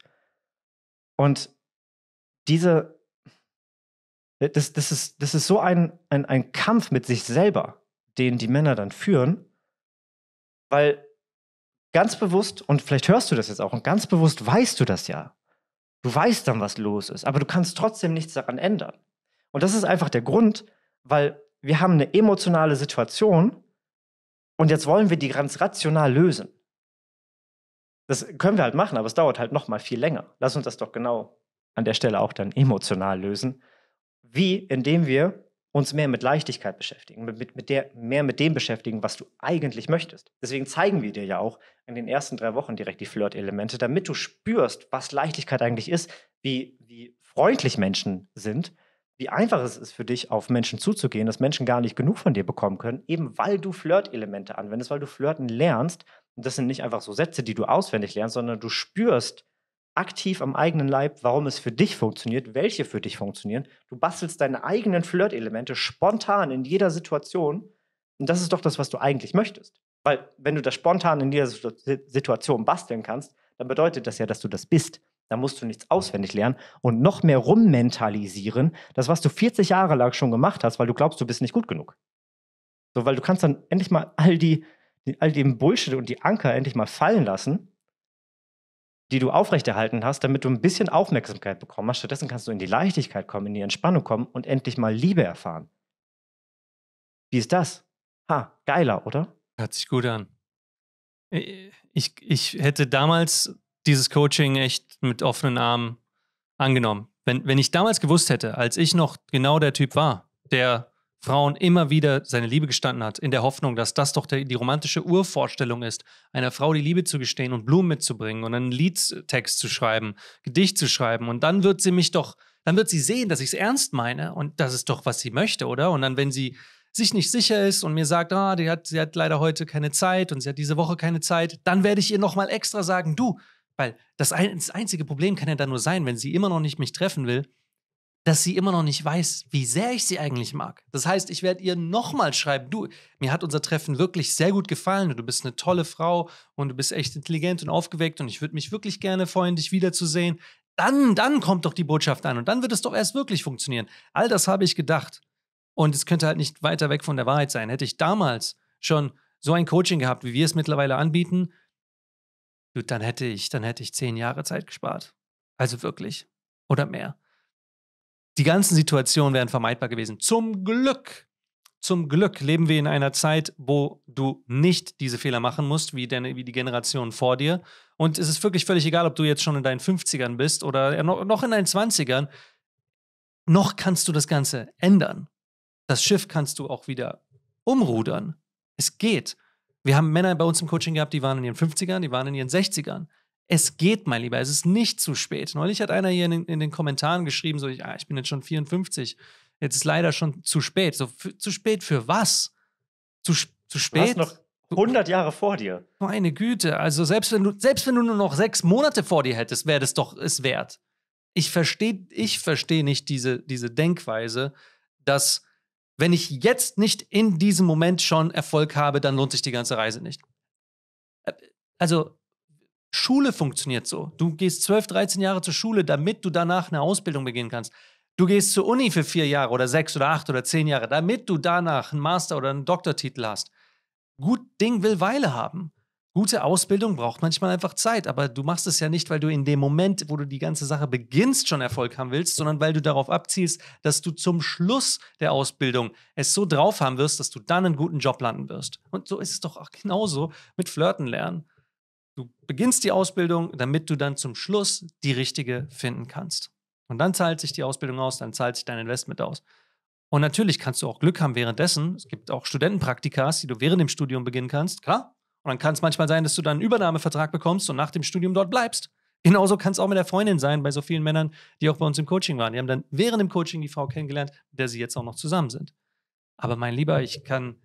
Und diese, das, das, ist, das ist so ein, ein, ein Kampf mit sich selber, den die Männer dann führen weil ganz bewusst, und vielleicht hörst du das jetzt auch, und ganz bewusst weißt du das ja. Du weißt dann, was los ist, aber du kannst trotzdem nichts daran ändern. Und das ist einfach der Grund, weil wir haben eine emotionale Situation und jetzt wollen wir die ganz rational lösen. Das können wir halt machen, aber es dauert halt noch mal viel länger. Lass uns das doch genau an der Stelle auch dann emotional lösen, wie indem wir uns mehr mit Leichtigkeit beschäftigen, mit, mit der, mehr mit dem beschäftigen, was du eigentlich möchtest. Deswegen zeigen wir dir ja auch in den ersten drei Wochen direkt die Flirt-Elemente, damit du spürst, was Leichtigkeit eigentlich ist, wie, wie freundlich Menschen sind, wie einfach es ist für dich, auf Menschen zuzugehen, dass Menschen gar nicht genug von dir bekommen können, eben weil du Flirt-Elemente anwendest, weil du flirten lernst. Und das sind nicht einfach so Sätze, die du auswendig lernst, sondern du spürst, aktiv am eigenen Leib, warum es für dich funktioniert, welche für dich funktionieren. Du bastelst deine eigenen Flirtelemente spontan in jeder Situation. Und das ist doch das, was du eigentlich möchtest. Weil wenn du das spontan in jeder Situation basteln kannst, dann bedeutet das ja, dass du das bist. Da musst du nichts auswendig lernen und noch mehr rummentalisieren, das, was du 40 Jahre lang schon gemacht hast, weil du glaubst, du bist nicht gut genug. So, weil du kannst dann endlich mal all die, all den Bullshit und die Anker endlich mal fallen lassen die du aufrechterhalten hast, damit du ein bisschen Aufmerksamkeit bekommen hast. Stattdessen kannst du in die Leichtigkeit kommen, in die Entspannung kommen und endlich mal Liebe erfahren. Wie ist das? Ha, geiler, oder? Hört sich gut an. Ich, ich hätte damals dieses Coaching echt mit offenen Armen angenommen. Wenn, wenn ich damals gewusst hätte, als ich noch genau der Typ war, der Frauen immer wieder seine Liebe gestanden hat, in der Hoffnung, dass das doch die romantische Urvorstellung ist, einer Frau die Liebe zu gestehen und Blumen mitzubringen und einen Liedtext zu schreiben, Gedicht zu schreiben. Und dann wird sie mich doch, dann wird sie sehen, dass ich es ernst meine und das ist doch, was sie möchte, oder? Und dann, wenn sie sich nicht sicher ist und mir sagt, ah, die hat, sie hat leider heute keine Zeit und sie hat diese Woche keine Zeit, dann werde ich ihr nochmal extra sagen, du, weil das, das einzige Problem kann ja dann nur sein, wenn sie immer noch nicht mich treffen will, dass sie immer noch nicht weiß, wie sehr ich sie eigentlich mag. Das heißt, ich werde ihr nochmal schreiben, du, mir hat unser Treffen wirklich sehr gut gefallen und du bist eine tolle Frau und du bist echt intelligent und aufgeweckt und ich würde mich wirklich gerne freuen, dich wiederzusehen. Dann, dann kommt doch die Botschaft an und dann wird es doch erst wirklich funktionieren. All das habe ich gedacht. Und es könnte halt nicht weiter weg von der Wahrheit sein. Hätte ich damals schon so ein Coaching gehabt, wie wir es mittlerweile anbieten, dann hätte ich, dann hätte ich zehn Jahre Zeit gespart. Also wirklich. Oder mehr. Die ganzen Situationen wären vermeidbar gewesen. Zum Glück, zum Glück leben wir in einer Zeit, wo du nicht diese Fehler machen musst, wie, deine, wie die Generation vor dir. Und es ist wirklich völlig egal, ob du jetzt schon in deinen 50ern bist oder noch in deinen 20ern. Noch kannst du das Ganze ändern. Das Schiff kannst du auch wieder umrudern. Es geht. Wir haben Männer bei uns im Coaching gehabt, die waren in ihren 50ern, die waren in ihren 60ern. Es geht, mein Lieber, es ist nicht zu spät. Neulich hat einer hier in, in den Kommentaren geschrieben, so, ich, ah, ich bin jetzt schon 54, jetzt ist leider schon zu spät. So, zu spät für was? Zu, zu spät? Du hast noch 100 Jahre vor dir. Meine Güte, also selbst wenn du, selbst wenn du nur noch sechs Monate vor dir hättest, wäre das doch es wert. Ich verstehe ich versteh nicht diese, diese Denkweise, dass wenn ich jetzt nicht in diesem Moment schon Erfolg habe, dann lohnt sich die ganze Reise nicht. Äh, also Schule funktioniert so. Du gehst 12, 13 Jahre zur Schule, damit du danach eine Ausbildung beginnen kannst. Du gehst zur Uni für vier Jahre oder sechs oder acht oder zehn Jahre, damit du danach einen Master oder einen Doktortitel hast. Gut Ding will Weile haben. Gute Ausbildung braucht manchmal einfach Zeit, aber du machst es ja nicht, weil du in dem Moment, wo du die ganze Sache beginnst, schon Erfolg haben willst, sondern weil du darauf abziehst, dass du zum Schluss der Ausbildung es so drauf haben wirst, dass du dann einen guten Job landen wirst. Und so ist es doch auch genauso mit Flirten lernen. Du beginnst die Ausbildung, damit du dann zum Schluss die richtige finden kannst. Und dann zahlt sich die Ausbildung aus, dann zahlt sich dein Investment aus. Und natürlich kannst du auch Glück haben währenddessen. Es gibt auch Studentenpraktikas, die du während dem Studium beginnen kannst, klar. Und dann kann es manchmal sein, dass du dann einen Übernahmevertrag bekommst und nach dem Studium dort bleibst. Genauso kann es auch mit der Freundin sein, bei so vielen Männern, die auch bei uns im Coaching waren. Die haben dann während dem Coaching die Frau kennengelernt, mit der sie jetzt auch noch zusammen sind. Aber mein Lieber, ich kann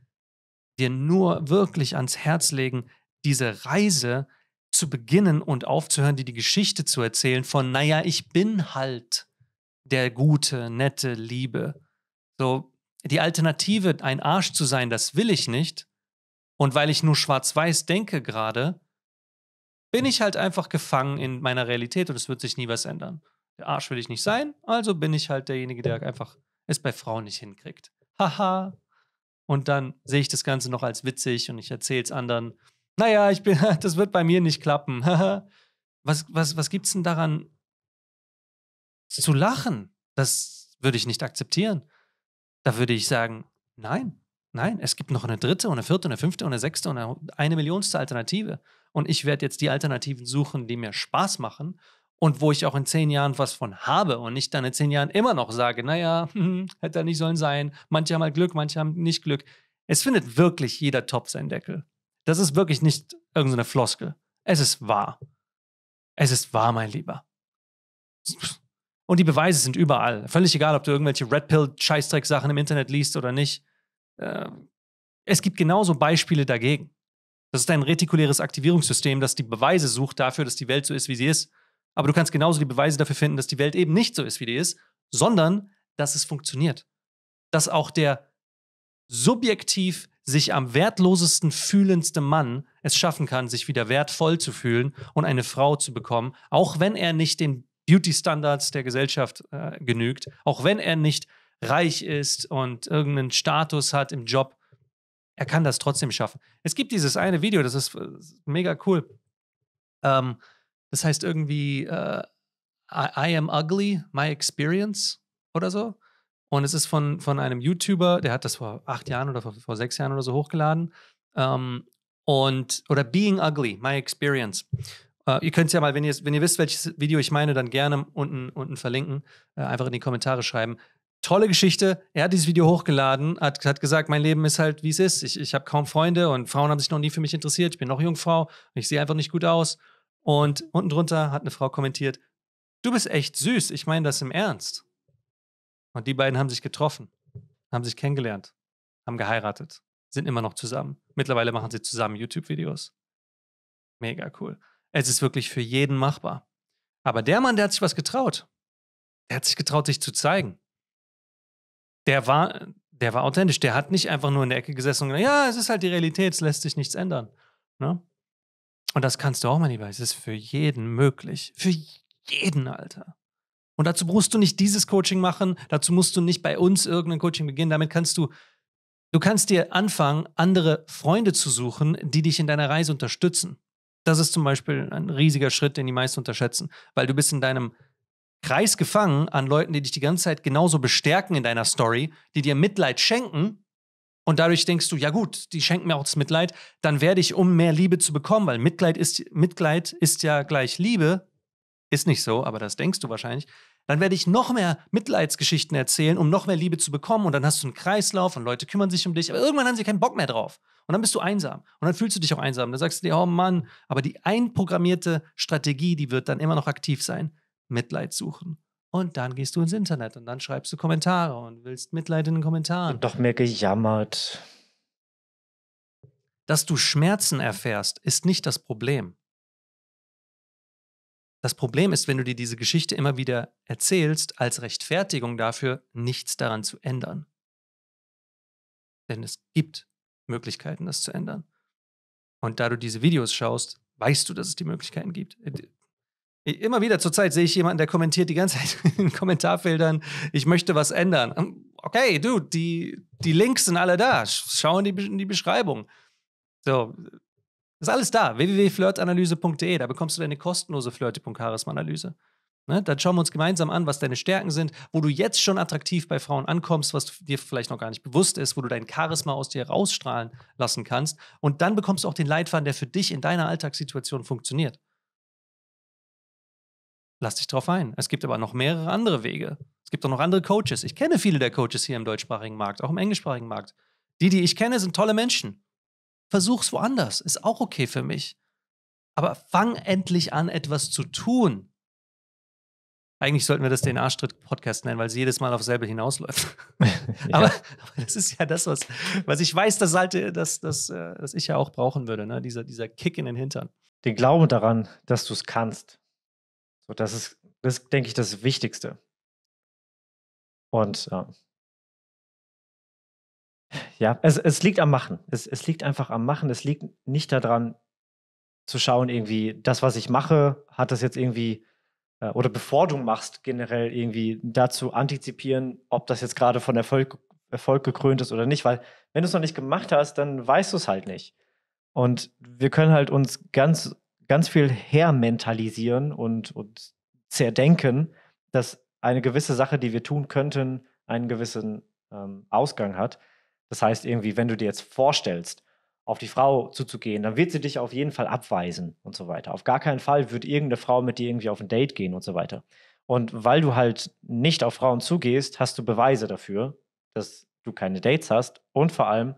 dir nur wirklich ans Herz legen, diese Reise zu beginnen und aufzuhören, dir die Geschichte zu erzählen von, naja, ich bin halt der gute, nette, liebe. So, die Alternative, ein Arsch zu sein, das will ich nicht. Und weil ich nur schwarz-weiß denke gerade, bin ich halt einfach gefangen in meiner Realität und es wird sich nie was ändern. Der Arsch will ich nicht sein, also bin ich halt derjenige, der einfach es bei Frauen nicht hinkriegt. Haha. und dann sehe ich das Ganze noch als witzig und ich erzähle es anderen naja, ich bin, das wird bei mir nicht klappen. was, was, was gibt's denn daran zu lachen? Das würde ich nicht akzeptieren. Da würde ich sagen, nein, nein, es gibt noch eine dritte und eine vierte und eine fünfte und eine sechste und eine, eine Millionste Alternative. Und ich werde jetzt die Alternativen suchen, die mir Spaß machen und wo ich auch in zehn Jahren was von habe und nicht dann in zehn Jahren immer noch sage, naja, hätte er nicht sollen sein. Manche haben halt Glück, manche haben nicht Glück. Es findet wirklich jeder Top seinen Deckel. Das ist wirklich nicht irgendeine Floskel. Es ist wahr. Es ist wahr, mein Lieber. Und die Beweise sind überall. Völlig egal, ob du irgendwelche Red Pill-Scheißdreck-Sachen im Internet liest oder nicht. Ähm, es gibt genauso Beispiele dagegen. Das ist ein retikuläres Aktivierungssystem, das die Beweise sucht dafür, dass die Welt so ist, wie sie ist. Aber du kannst genauso die Beweise dafür finden, dass die Welt eben nicht so ist, wie sie ist, sondern dass es funktioniert. Dass auch der subjektiv sich am wertlosesten fühlendste Mann es schaffen kann, sich wieder wertvoll zu fühlen und eine Frau zu bekommen, auch wenn er nicht den Beauty-Standards der Gesellschaft äh, genügt, auch wenn er nicht reich ist und irgendeinen Status hat im Job, er kann das trotzdem schaffen. Es gibt dieses eine Video, das ist, mega cool. Ähm, das heißt irgendwie äh, I, I am ugly, my experience oder so. Und es ist von, von einem YouTuber, der hat das vor acht Jahren oder vor, vor sechs Jahren oder so hochgeladen. Ähm, und, oder Being Ugly, My Experience. Uh, ihr könnt es ja mal, wenn ihr, wenn ihr wisst, welches Video ich meine, dann gerne unten, unten verlinken, uh, einfach in die Kommentare schreiben. Tolle Geschichte. Er hat dieses Video hochgeladen, hat, hat gesagt, mein Leben ist halt, wie es ist. Ich, ich habe kaum Freunde und Frauen haben sich noch nie für mich interessiert. Ich bin noch Jungfrau ich sehe einfach nicht gut aus. Und unten drunter hat eine Frau kommentiert, du bist echt süß. Ich meine das im Ernst. Und die beiden haben sich getroffen, haben sich kennengelernt, haben geheiratet, sind immer noch zusammen. Mittlerweile machen sie zusammen YouTube-Videos. Mega cool. Es ist wirklich für jeden machbar. Aber der Mann, der hat sich was getraut. Der hat sich getraut, sich zu zeigen. Der war, der war authentisch. Der hat nicht einfach nur in der Ecke gesessen und gesagt, ja, es ist halt die Realität, es lässt sich nichts ändern. Ne? Und das kannst du auch, mein Lieber. Es ist für jeden möglich. Für jeden, Alter. Und dazu musst du nicht dieses Coaching machen, dazu musst du nicht bei uns irgendein Coaching beginnen. Damit kannst du, du kannst dir anfangen, andere Freunde zu suchen, die dich in deiner Reise unterstützen. Das ist zum Beispiel ein riesiger Schritt, den die meisten unterschätzen, weil du bist in deinem Kreis gefangen an Leuten, die dich die ganze Zeit genauso bestärken in deiner Story, die dir Mitleid schenken. Und dadurch denkst du, ja gut, die schenken mir auch das Mitleid, dann werde ich, um mehr Liebe zu bekommen, weil Mitleid ist, Mitleid ist ja gleich Liebe, ist nicht so, aber das denkst du wahrscheinlich. Dann werde ich noch mehr Mitleidsgeschichten erzählen, um noch mehr Liebe zu bekommen. Und dann hast du einen Kreislauf und Leute kümmern sich um dich. Aber irgendwann haben sie keinen Bock mehr drauf. Und dann bist du einsam. Und dann fühlst du dich auch einsam. Dann sagst du dir, oh Mann, aber die einprogrammierte Strategie, die wird dann immer noch aktiv sein. Mitleid suchen. Und dann gehst du ins Internet und dann schreibst du Kommentare und willst Mitleid in den Kommentaren. Und doch mehr gejammert. Dass du Schmerzen erfährst, ist nicht das Problem. Das Problem ist, wenn du dir diese Geschichte immer wieder erzählst, als Rechtfertigung dafür, nichts daran zu ändern. Denn es gibt Möglichkeiten, das zu ändern. Und da du diese Videos schaust, weißt du, dass es die Möglichkeiten gibt. Äh, immer wieder zurzeit sehe ich jemanden, der kommentiert die ganze Zeit in den Kommentarfeldern, ich möchte was ändern. Hm, okay, du, die, die Links sind alle da. Schau in die, in die Beschreibung. So, ist alles da. www.flirtanalyse.de. Da bekommst du deine kostenlose Flirty.charisma-Analyse. Ne? Dann schauen wir uns gemeinsam an, was deine Stärken sind, wo du jetzt schon attraktiv bei Frauen ankommst, was dir vielleicht noch gar nicht bewusst ist, wo du dein Charisma aus dir rausstrahlen lassen kannst. Und dann bekommst du auch den Leitfaden, der für dich in deiner Alltagssituation funktioniert. Lass dich drauf ein. Es gibt aber noch mehrere andere Wege. Es gibt auch noch andere Coaches. Ich kenne viele der Coaches hier im deutschsprachigen Markt, auch im englischsprachigen Markt. Die, die ich kenne, sind tolle Menschen versuch's woanders, ist auch okay für mich. Aber fang endlich an, etwas zu tun. Eigentlich sollten wir das den Arschtritt-Podcast nennen, weil es jedes Mal auf selbe hinausläuft. ja. aber, aber, das ist ja das, was, was ich weiß, dass, halt, dass, dass, äh, dass ich ja auch brauchen würde, ne? dieser, dieser Kick in den Hintern. Den Glauben daran, dass du es kannst. So, das ist, das ist, denke ich, das Wichtigste. Und ja, ja, es, es liegt am Machen. Es, es liegt einfach am Machen. Es liegt nicht daran, zu schauen, irgendwie, das, was ich mache, hat das jetzt irgendwie, äh, oder bevor du machst, generell irgendwie dazu antizipieren, ob das jetzt gerade von Erfolg, Erfolg gekrönt ist oder nicht. Weil wenn du es noch nicht gemacht hast, dann weißt du es halt nicht. Und wir können halt uns ganz, ganz viel hermentalisieren und, und zerdenken, dass eine gewisse Sache, die wir tun könnten, einen gewissen ähm, Ausgang hat. Das heißt irgendwie, wenn du dir jetzt vorstellst, auf die Frau zuzugehen, dann wird sie dich auf jeden Fall abweisen und so weiter. Auf gar keinen Fall wird irgendeine Frau mit dir irgendwie auf ein Date gehen und so weiter. Und weil du halt nicht auf Frauen zugehst, hast du Beweise dafür, dass du keine Dates hast und vor allem,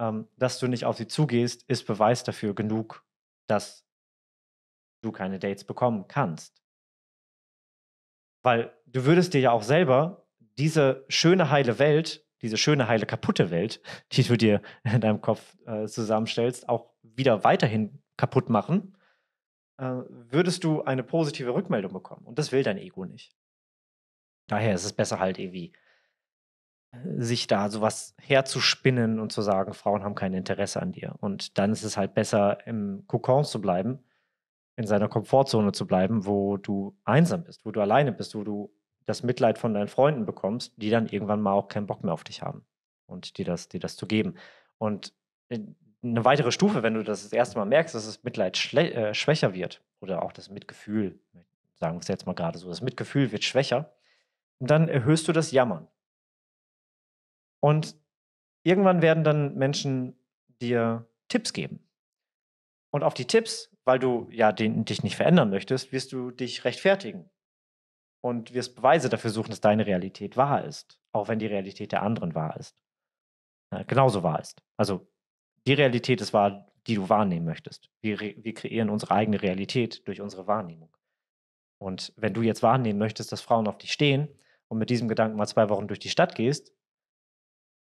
ähm, dass du nicht auf sie zugehst, ist Beweis dafür genug, dass du keine Dates bekommen kannst. Weil du würdest dir ja auch selber diese schöne, heile Welt diese schöne, heile, kaputte Welt, die du dir in deinem Kopf äh, zusammenstellst, auch wieder weiterhin kaputt machen, äh, würdest du eine positive Rückmeldung bekommen. Und das will dein Ego nicht. Daher ist es besser halt irgendwie, äh, sich da sowas herzuspinnen und zu sagen, Frauen haben kein Interesse an dir. Und dann ist es halt besser, im Kokon zu bleiben, in seiner Komfortzone zu bleiben, wo du einsam bist, wo du alleine bist, wo du das Mitleid von deinen Freunden bekommst, die dann irgendwann mal auch keinen Bock mehr auf dich haben und dir das, dir das zu geben. Und äh, eine weitere Stufe, wenn du das das erste Mal merkst, dass das Mitleid äh, schwächer wird oder auch das Mitgefühl, sagen wir es jetzt mal gerade so, das Mitgefühl wird schwächer, dann erhöhst du das Jammern. Und irgendwann werden dann Menschen dir Tipps geben. Und auf die Tipps, weil du ja den, dich nicht verändern möchtest, wirst du dich rechtfertigen und wirst Beweise dafür suchen, dass deine Realität wahr ist, auch wenn die Realität der anderen wahr ist. Ja, genauso wahr ist. Also die Realität ist wahr, die du wahrnehmen möchtest. Wir, wir kreieren unsere eigene Realität durch unsere Wahrnehmung. Und wenn du jetzt wahrnehmen möchtest, dass Frauen auf dich stehen und mit diesem Gedanken mal zwei Wochen durch die Stadt gehst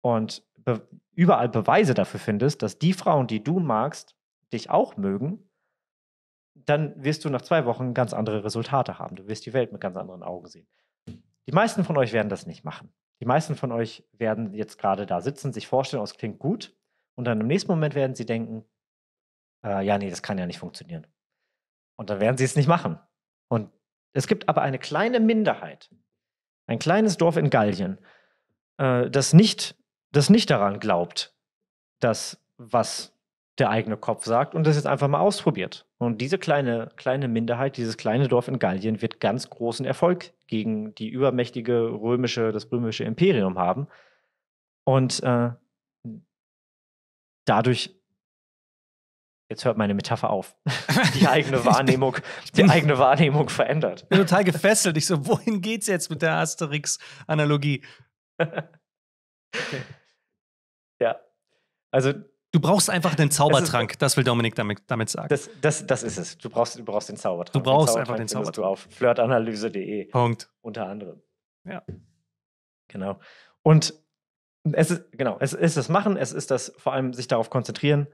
und be überall Beweise dafür findest, dass die Frauen, die du magst, dich auch mögen, dann wirst du nach zwei Wochen ganz andere Resultate haben. Du wirst die Welt mit ganz anderen Augen sehen. Die meisten von euch werden das nicht machen. Die meisten von euch werden jetzt gerade da sitzen, sich vorstellen, oh, es klingt gut. Und dann im nächsten Moment werden sie denken, äh, ja, nee, das kann ja nicht funktionieren. Und dann werden sie es nicht machen. Und es gibt aber eine kleine Minderheit, ein kleines Dorf in Gallien, äh, das, nicht, das nicht daran glaubt, dass was der eigene Kopf sagt und das jetzt einfach mal ausprobiert. Und diese kleine, kleine Minderheit, dieses kleine Dorf in Gallien wird ganz großen Erfolg gegen die übermächtige römische, das römische Imperium haben. Und äh, dadurch, jetzt hört meine Metapher auf, die eigene Wahrnehmung, die eigene Wahrnehmung verändert. Ich bin total gefesselt. Ich so, wohin geht's jetzt mit der Asterix-Analogie? Okay. Ja. Also Du brauchst einfach den Zaubertrank, das, das will Dominik damit, damit sagen. Das, das, das ist es. Du brauchst, du brauchst den Zaubertrank. Du brauchst den Zaubertrank einfach den Zaubertrank. Du auf flirtanalyse.de. Punkt. Unter anderem. Ja. Genau. Und es ist, genau, es ist das Machen, es ist das vor allem sich darauf konzentrieren,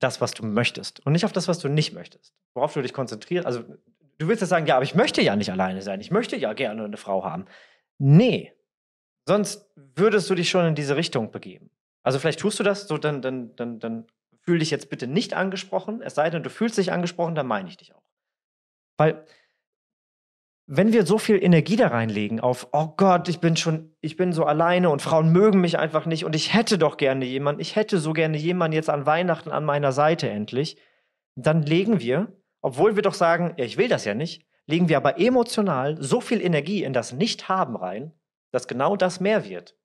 das, was du möchtest und nicht auf das, was du nicht möchtest. Worauf du dich konzentrierst. Also, du willst jetzt sagen, ja, aber ich möchte ja nicht alleine sein. Ich möchte ja gerne eine Frau haben. Nee. Sonst würdest du dich schon in diese Richtung begeben. Also vielleicht tust du das, so dann, dann, dann, dann fühl dich jetzt bitte nicht angesprochen. Es sei denn, du fühlst dich angesprochen, dann meine ich dich auch. Weil wenn wir so viel Energie da reinlegen auf, oh Gott, ich bin schon, ich bin so alleine und Frauen mögen mich einfach nicht und ich hätte doch gerne jemanden, ich hätte so gerne jemanden jetzt an Weihnachten an meiner Seite endlich, dann legen wir, obwohl wir doch sagen, ja, ich will das ja nicht, legen wir aber emotional so viel Energie in das Nicht-Haben rein, dass genau das mehr wird.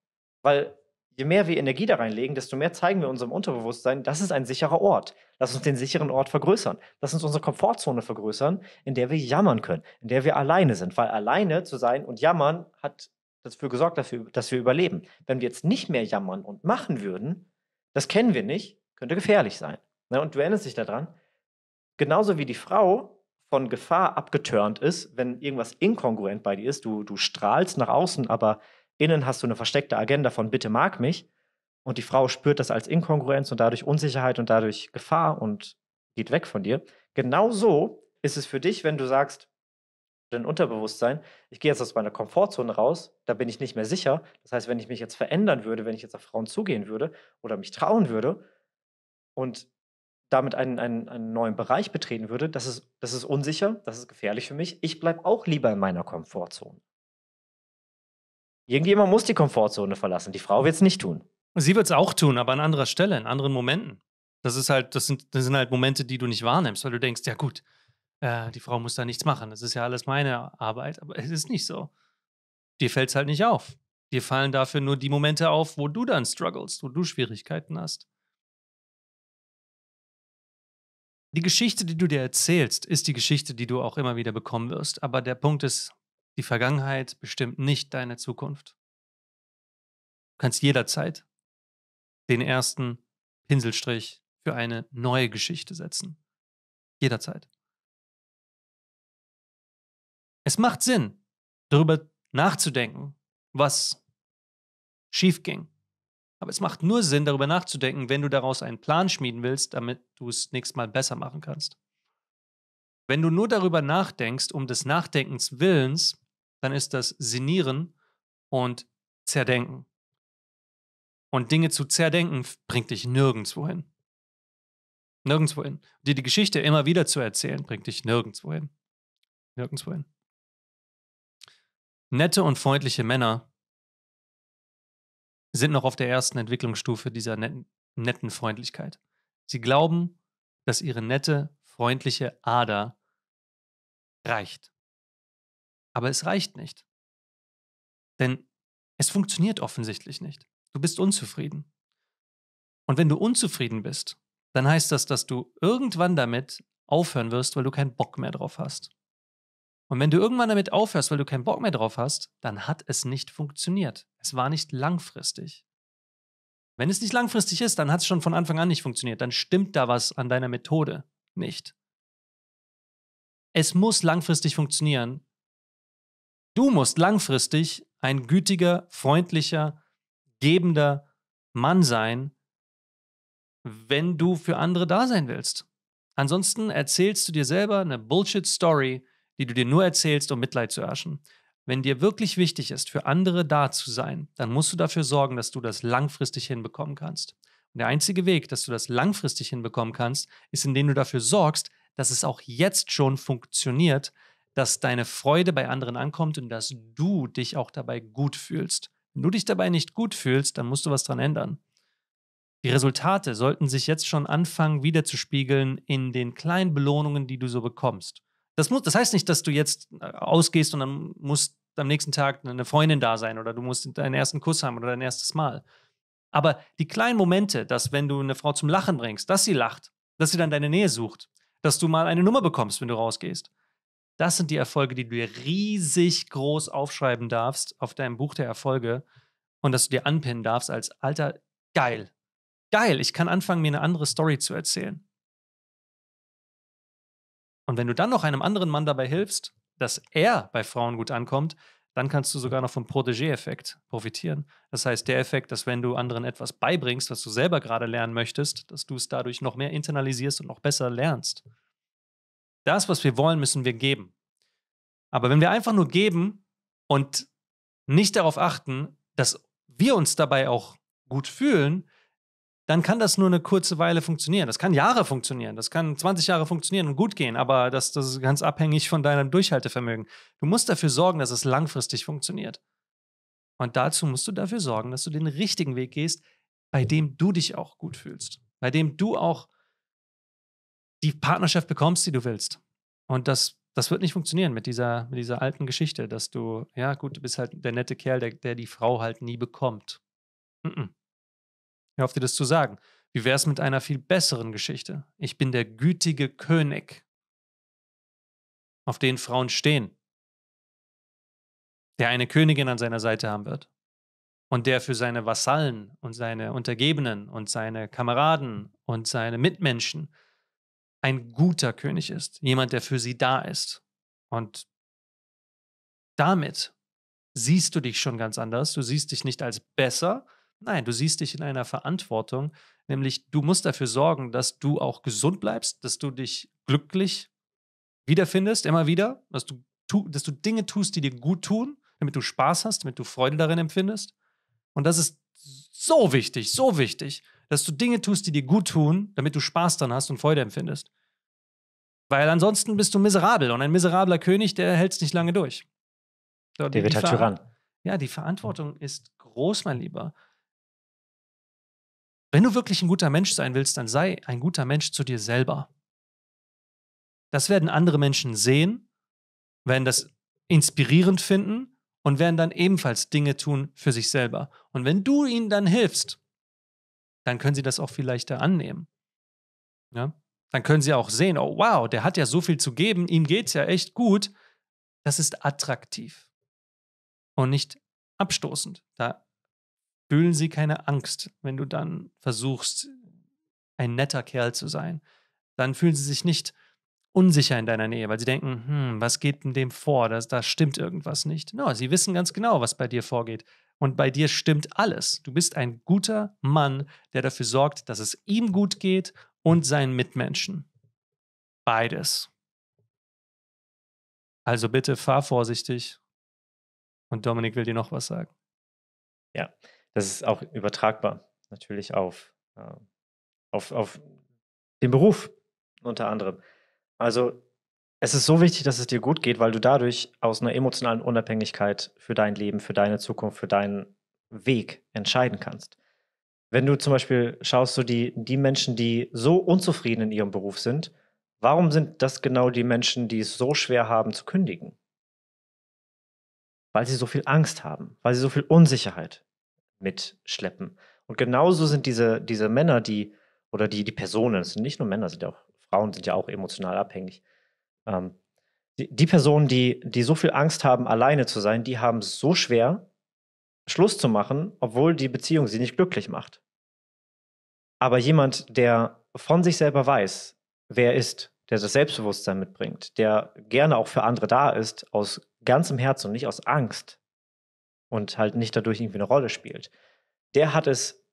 Weil je mehr wir Energie da reinlegen, desto mehr zeigen wir unserem Unterbewusstsein, das ist ein sicherer Ort. Lass uns den sicheren Ort vergrößern. Lass uns unsere Komfortzone vergrößern, in der wir jammern können, in der wir alleine sind. Weil alleine zu sein und jammern hat dafür gesorgt, dass wir überleben. Wenn wir jetzt nicht mehr jammern und machen würden, das kennen wir nicht, könnte gefährlich sein. Ne, und du erinnerst dich daran, genauso wie die Frau von Gefahr abgeturnt ist, wenn irgendwas inkongruent bei dir ist, du, du strahlst nach außen, aber innen hast du eine versteckte Agenda von bitte mag mich. Und die Frau spürt das als Inkongruenz und dadurch Unsicherheit und dadurch Gefahr und geht weg von dir. Genauso ist es für dich, wenn du sagst, dein Unterbewusstsein, ich gehe jetzt aus meiner Komfortzone raus, da bin ich nicht mehr sicher. Das heißt, wenn ich mich jetzt verändern würde, wenn ich jetzt auf Frauen zugehen würde oder mich trauen würde und damit einen, einen, einen neuen Bereich betreten würde, das ist, das ist unsicher, das ist gefährlich für mich. Ich bleibe auch lieber in meiner Komfortzone. Irgendjemand muss die Komfortzone verlassen. Die Frau wird es nicht tun. Sie wird es auch tun, aber an anderer Stelle, in anderen Momenten. Das ist halt, das sind, das sind halt Momente, die du nicht wahrnimmst, weil du denkst, ja gut, äh, die Frau muss da nichts machen. Das ist ja alles meine Arbeit, aber es ist nicht so. Dir fällt es halt nicht auf. Dir fallen dafür nur die Momente auf, wo du dann struggles, wo du Schwierigkeiten hast. Die Geschichte, die du dir erzählst, ist die Geschichte, die du auch immer wieder bekommen wirst. Aber der Punkt ist, die Vergangenheit bestimmt nicht deine Zukunft. Du kannst jederzeit den ersten Pinselstrich für eine neue Geschichte setzen. Jederzeit. Es macht Sinn, darüber nachzudenken, was schief ging. Aber es macht nur Sinn, darüber nachzudenken, wenn du daraus einen Plan schmieden willst, damit du es nächstes Mal besser machen kannst. Wenn du nur darüber nachdenkst, um des Nachdenkens Willens, dann ist das Sinieren und Zerdenken. Und Dinge zu zerdenken bringt dich nirgendwo hin. Nirgendwo hin. Dir die Geschichte immer wieder zu erzählen, bringt dich nirgendwo hin. Nirgendwo hin. Nette und freundliche Männer sind noch auf der ersten Entwicklungsstufe dieser netten, netten Freundlichkeit. Sie glauben, dass ihre nette, freundliche Ader reicht. Aber es reicht nicht. Denn es funktioniert offensichtlich nicht. Du bist unzufrieden. Und wenn du unzufrieden bist, dann heißt das, dass du irgendwann damit aufhören wirst, weil du keinen Bock mehr drauf hast. Und wenn du irgendwann damit aufhörst, weil du keinen Bock mehr drauf hast, dann hat es nicht funktioniert. Es war nicht langfristig. Wenn es nicht langfristig ist, dann hat es schon von Anfang an nicht funktioniert. Dann stimmt da was an deiner Methode nicht. Es muss langfristig funktionieren, Du musst langfristig ein gütiger, freundlicher, gebender Mann sein, wenn du für andere da sein willst. Ansonsten erzählst du dir selber eine Bullshit-Story, die du dir nur erzählst, um Mitleid zu erschen. Wenn dir wirklich wichtig ist, für andere da zu sein, dann musst du dafür sorgen, dass du das langfristig hinbekommen kannst. Und der einzige Weg, dass du das langfristig hinbekommen kannst, ist, indem du dafür sorgst, dass es auch jetzt schon funktioniert, dass deine Freude bei anderen ankommt und dass du dich auch dabei gut fühlst. Wenn du dich dabei nicht gut fühlst, dann musst du was dran ändern. Die Resultate sollten sich jetzt schon anfangen, wiederzuspiegeln in den kleinen Belohnungen, die du so bekommst. Das, muss, das heißt nicht, dass du jetzt äh, ausgehst und dann musst am nächsten Tag eine Freundin da sein oder du musst deinen ersten Kuss haben oder dein erstes Mal. Aber die kleinen Momente, dass wenn du eine Frau zum Lachen bringst, dass sie lacht, dass sie dann deine Nähe sucht, dass du mal eine Nummer bekommst, wenn du rausgehst, das sind die Erfolge, die du dir riesig groß aufschreiben darfst auf deinem Buch der Erfolge und dass du dir anpinnen darfst als alter geil. Geil, ich kann anfangen, mir eine andere Story zu erzählen. Und wenn du dann noch einem anderen Mann dabei hilfst, dass er bei Frauen gut ankommt, dann kannst du sogar noch vom Protégé-Effekt profitieren. Das heißt, der Effekt, dass wenn du anderen etwas beibringst, was du selber gerade lernen möchtest, dass du es dadurch noch mehr internalisierst und noch besser lernst. Das, was wir wollen, müssen wir geben. Aber wenn wir einfach nur geben und nicht darauf achten, dass wir uns dabei auch gut fühlen, dann kann das nur eine kurze Weile funktionieren. Das kann Jahre funktionieren, das kann 20 Jahre funktionieren und gut gehen, aber das, das ist ganz abhängig von deinem Durchhaltevermögen. Du musst dafür sorgen, dass es langfristig funktioniert. Und dazu musst du dafür sorgen, dass du den richtigen Weg gehst, bei dem du dich auch gut fühlst, bei dem du auch die Partnerschaft bekommst, die du willst. Und das, das wird nicht funktionieren mit dieser, mit dieser alten Geschichte, dass du, ja, gut, du bist halt der nette Kerl, der, der die Frau halt nie bekommt. Mm -mm. Hör auf dir das zu sagen. Wie wäre es mit einer viel besseren Geschichte? Ich bin der gütige König, auf den Frauen stehen, der eine Königin an seiner Seite haben wird und der für seine Vasallen und seine Untergebenen und seine Kameraden und seine Mitmenschen ein guter König ist, jemand, der für sie da ist. Und damit siehst du dich schon ganz anders. Du siehst dich nicht als besser, nein, du siehst dich in einer Verantwortung, nämlich du musst dafür sorgen, dass du auch gesund bleibst, dass du dich glücklich wiederfindest, immer wieder, dass du, tu, dass du Dinge tust, die dir gut tun, damit du Spaß hast, damit du Freude darin empfindest. Und das ist so wichtig, so wichtig dass du Dinge tust, die dir gut tun, damit du Spaß dran hast und Freude empfindest. Weil ansonsten bist du miserabel und ein miserabler König, der hält es nicht lange durch. Der wird halt Tyrann. Ja, die Verantwortung mhm. ist groß, mein Lieber. Wenn du wirklich ein guter Mensch sein willst, dann sei ein guter Mensch zu dir selber. Das werden andere Menschen sehen, werden das inspirierend finden und werden dann ebenfalls Dinge tun für sich selber. Und wenn du ihnen dann hilfst, dann können sie das auch viel leichter annehmen. Ja? Ne? Dann können sie auch sehen, oh wow, der hat ja so viel zu geben, ihm geht es ja echt gut. Das ist attraktiv und nicht abstoßend. Da fühlen sie keine Angst, wenn du dann versuchst, ein netter Kerl zu sein. Dann fühlen sie sich nicht unsicher in deiner Nähe, weil sie denken, hm, was geht denn dem vor? Da, da stimmt irgendwas nicht. No, sie wissen ganz genau, was bei dir vorgeht und bei dir stimmt alles. Du bist ein guter Mann, der dafür sorgt, dass es ihm gut geht und seinen Mitmenschen. Beides. Also bitte fahr vorsichtig. Und Dominik will dir noch was sagen. Ja, das ist auch übertragbar, natürlich auf, äh, auf, auf den Beruf unter anderem. Also es ist so wichtig, dass es dir gut geht, weil du dadurch aus einer emotionalen Unabhängigkeit für dein Leben, für deine Zukunft, für deinen Weg entscheiden kannst. Wenn du zum Beispiel schaust, so die, die Menschen, die so unzufrieden in ihrem Beruf sind, warum sind das genau die Menschen, die es so schwer haben zu kündigen? Weil sie so viel Angst haben, weil sie so viel Unsicherheit mitschleppen. Und genauso sind diese, diese Männer, die, oder die, die Personen, es sind nicht nur Männer, sind ja auch Frauen, sind ja auch emotional abhängig, ähm, die, die, Personen, die, die so viel Angst haben, alleine zu sein, die haben es so schwer, Schluss zu machen, obwohl die Beziehung sie nicht glücklich macht. Aber jemand, der von sich selber weiß, wer er ist, der das Selbstbewusstsein mitbringt, der gerne auch für andere da ist, aus ganzem Herzen und nicht aus Angst und halt nicht dadurch irgendwie eine Rolle spielt, der hat es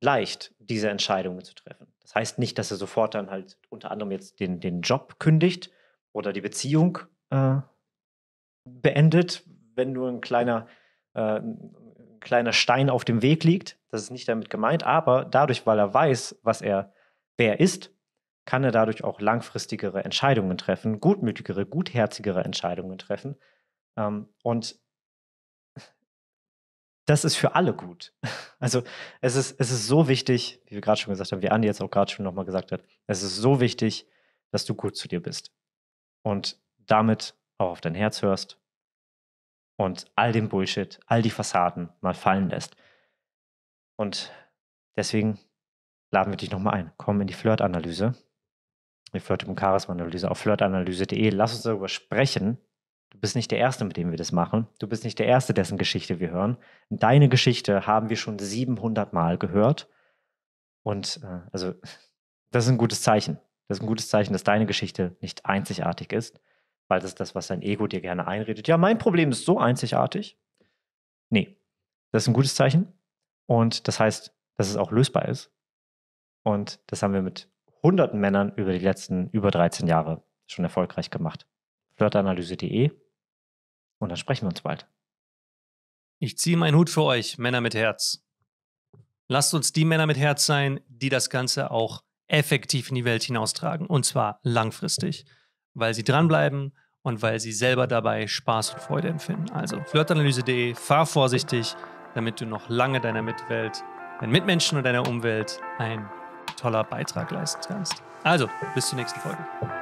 leicht, diese Entscheidungen zu treffen. Das heißt nicht, dass er sofort dann halt unter anderem jetzt den, den Job kündigt, oder die Beziehung äh, beendet, wenn nur ein kleiner, äh, ein kleiner Stein auf dem Weg liegt. Das ist nicht damit gemeint, aber dadurch, weil er weiß, was er, wer er ist, kann er dadurch auch langfristigere Entscheidungen treffen, gutmütigere, gutherzigere Entscheidungen treffen. Ähm, und das ist für alle gut. Also es ist, es ist so wichtig, wie wir gerade schon gesagt haben, wie Andi jetzt auch gerade schon nochmal gesagt hat, es ist so wichtig, dass du gut zu dir bist und damit auch auf dein Herz hörst und all den Bullshit, all die Fassaden mal fallen lässt. Und deswegen laden wir dich nochmal ein. Komm in die Flirt-Analyse. Die Flirt- und Charisma-Analyse auf flirtanalyse.de. Lass uns darüber sprechen. Du bist nicht der Erste, mit dem wir das machen. Du bist nicht der Erste, dessen Geschichte wir hören. Deine Geschichte haben wir schon 700 Mal gehört. Und äh, also, das ist ein gutes Zeichen. Das ist ein gutes Zeichen, dass deine Geschichte nicht einzigartig ist, weil das ist das, was dein Ego dir gerne einredet. Ja, mein Problem ist so einzigartig. Nee, das ist ein gutes Zeichen. Und das heißt, dass es auch lösbar ist. Und das haben wir mit hunderten Männern über die letzten über 13 Jahre schon erfolgreich gemacht. Flirtanalyse.de und dann sprechen wir uns bald. Ich ziehe meinen Hut für euch, Männer mit Herz. Lasst uns die Männer mit Herz sein, die das Ganze auch effektiv in die Welt hinaustragen und zwar langfristig, weil sie dranbleiben und weil sie selber dabei Spaß und Freude empfinden. Also flirtanalyse.de, fahr vorsichtig, damit du noch lange deiner Mitwelt, deinen Mitmenschen und deiner Umwelt ein toller Beitrag leisten kannst. Also, bis zur nächsten Folge.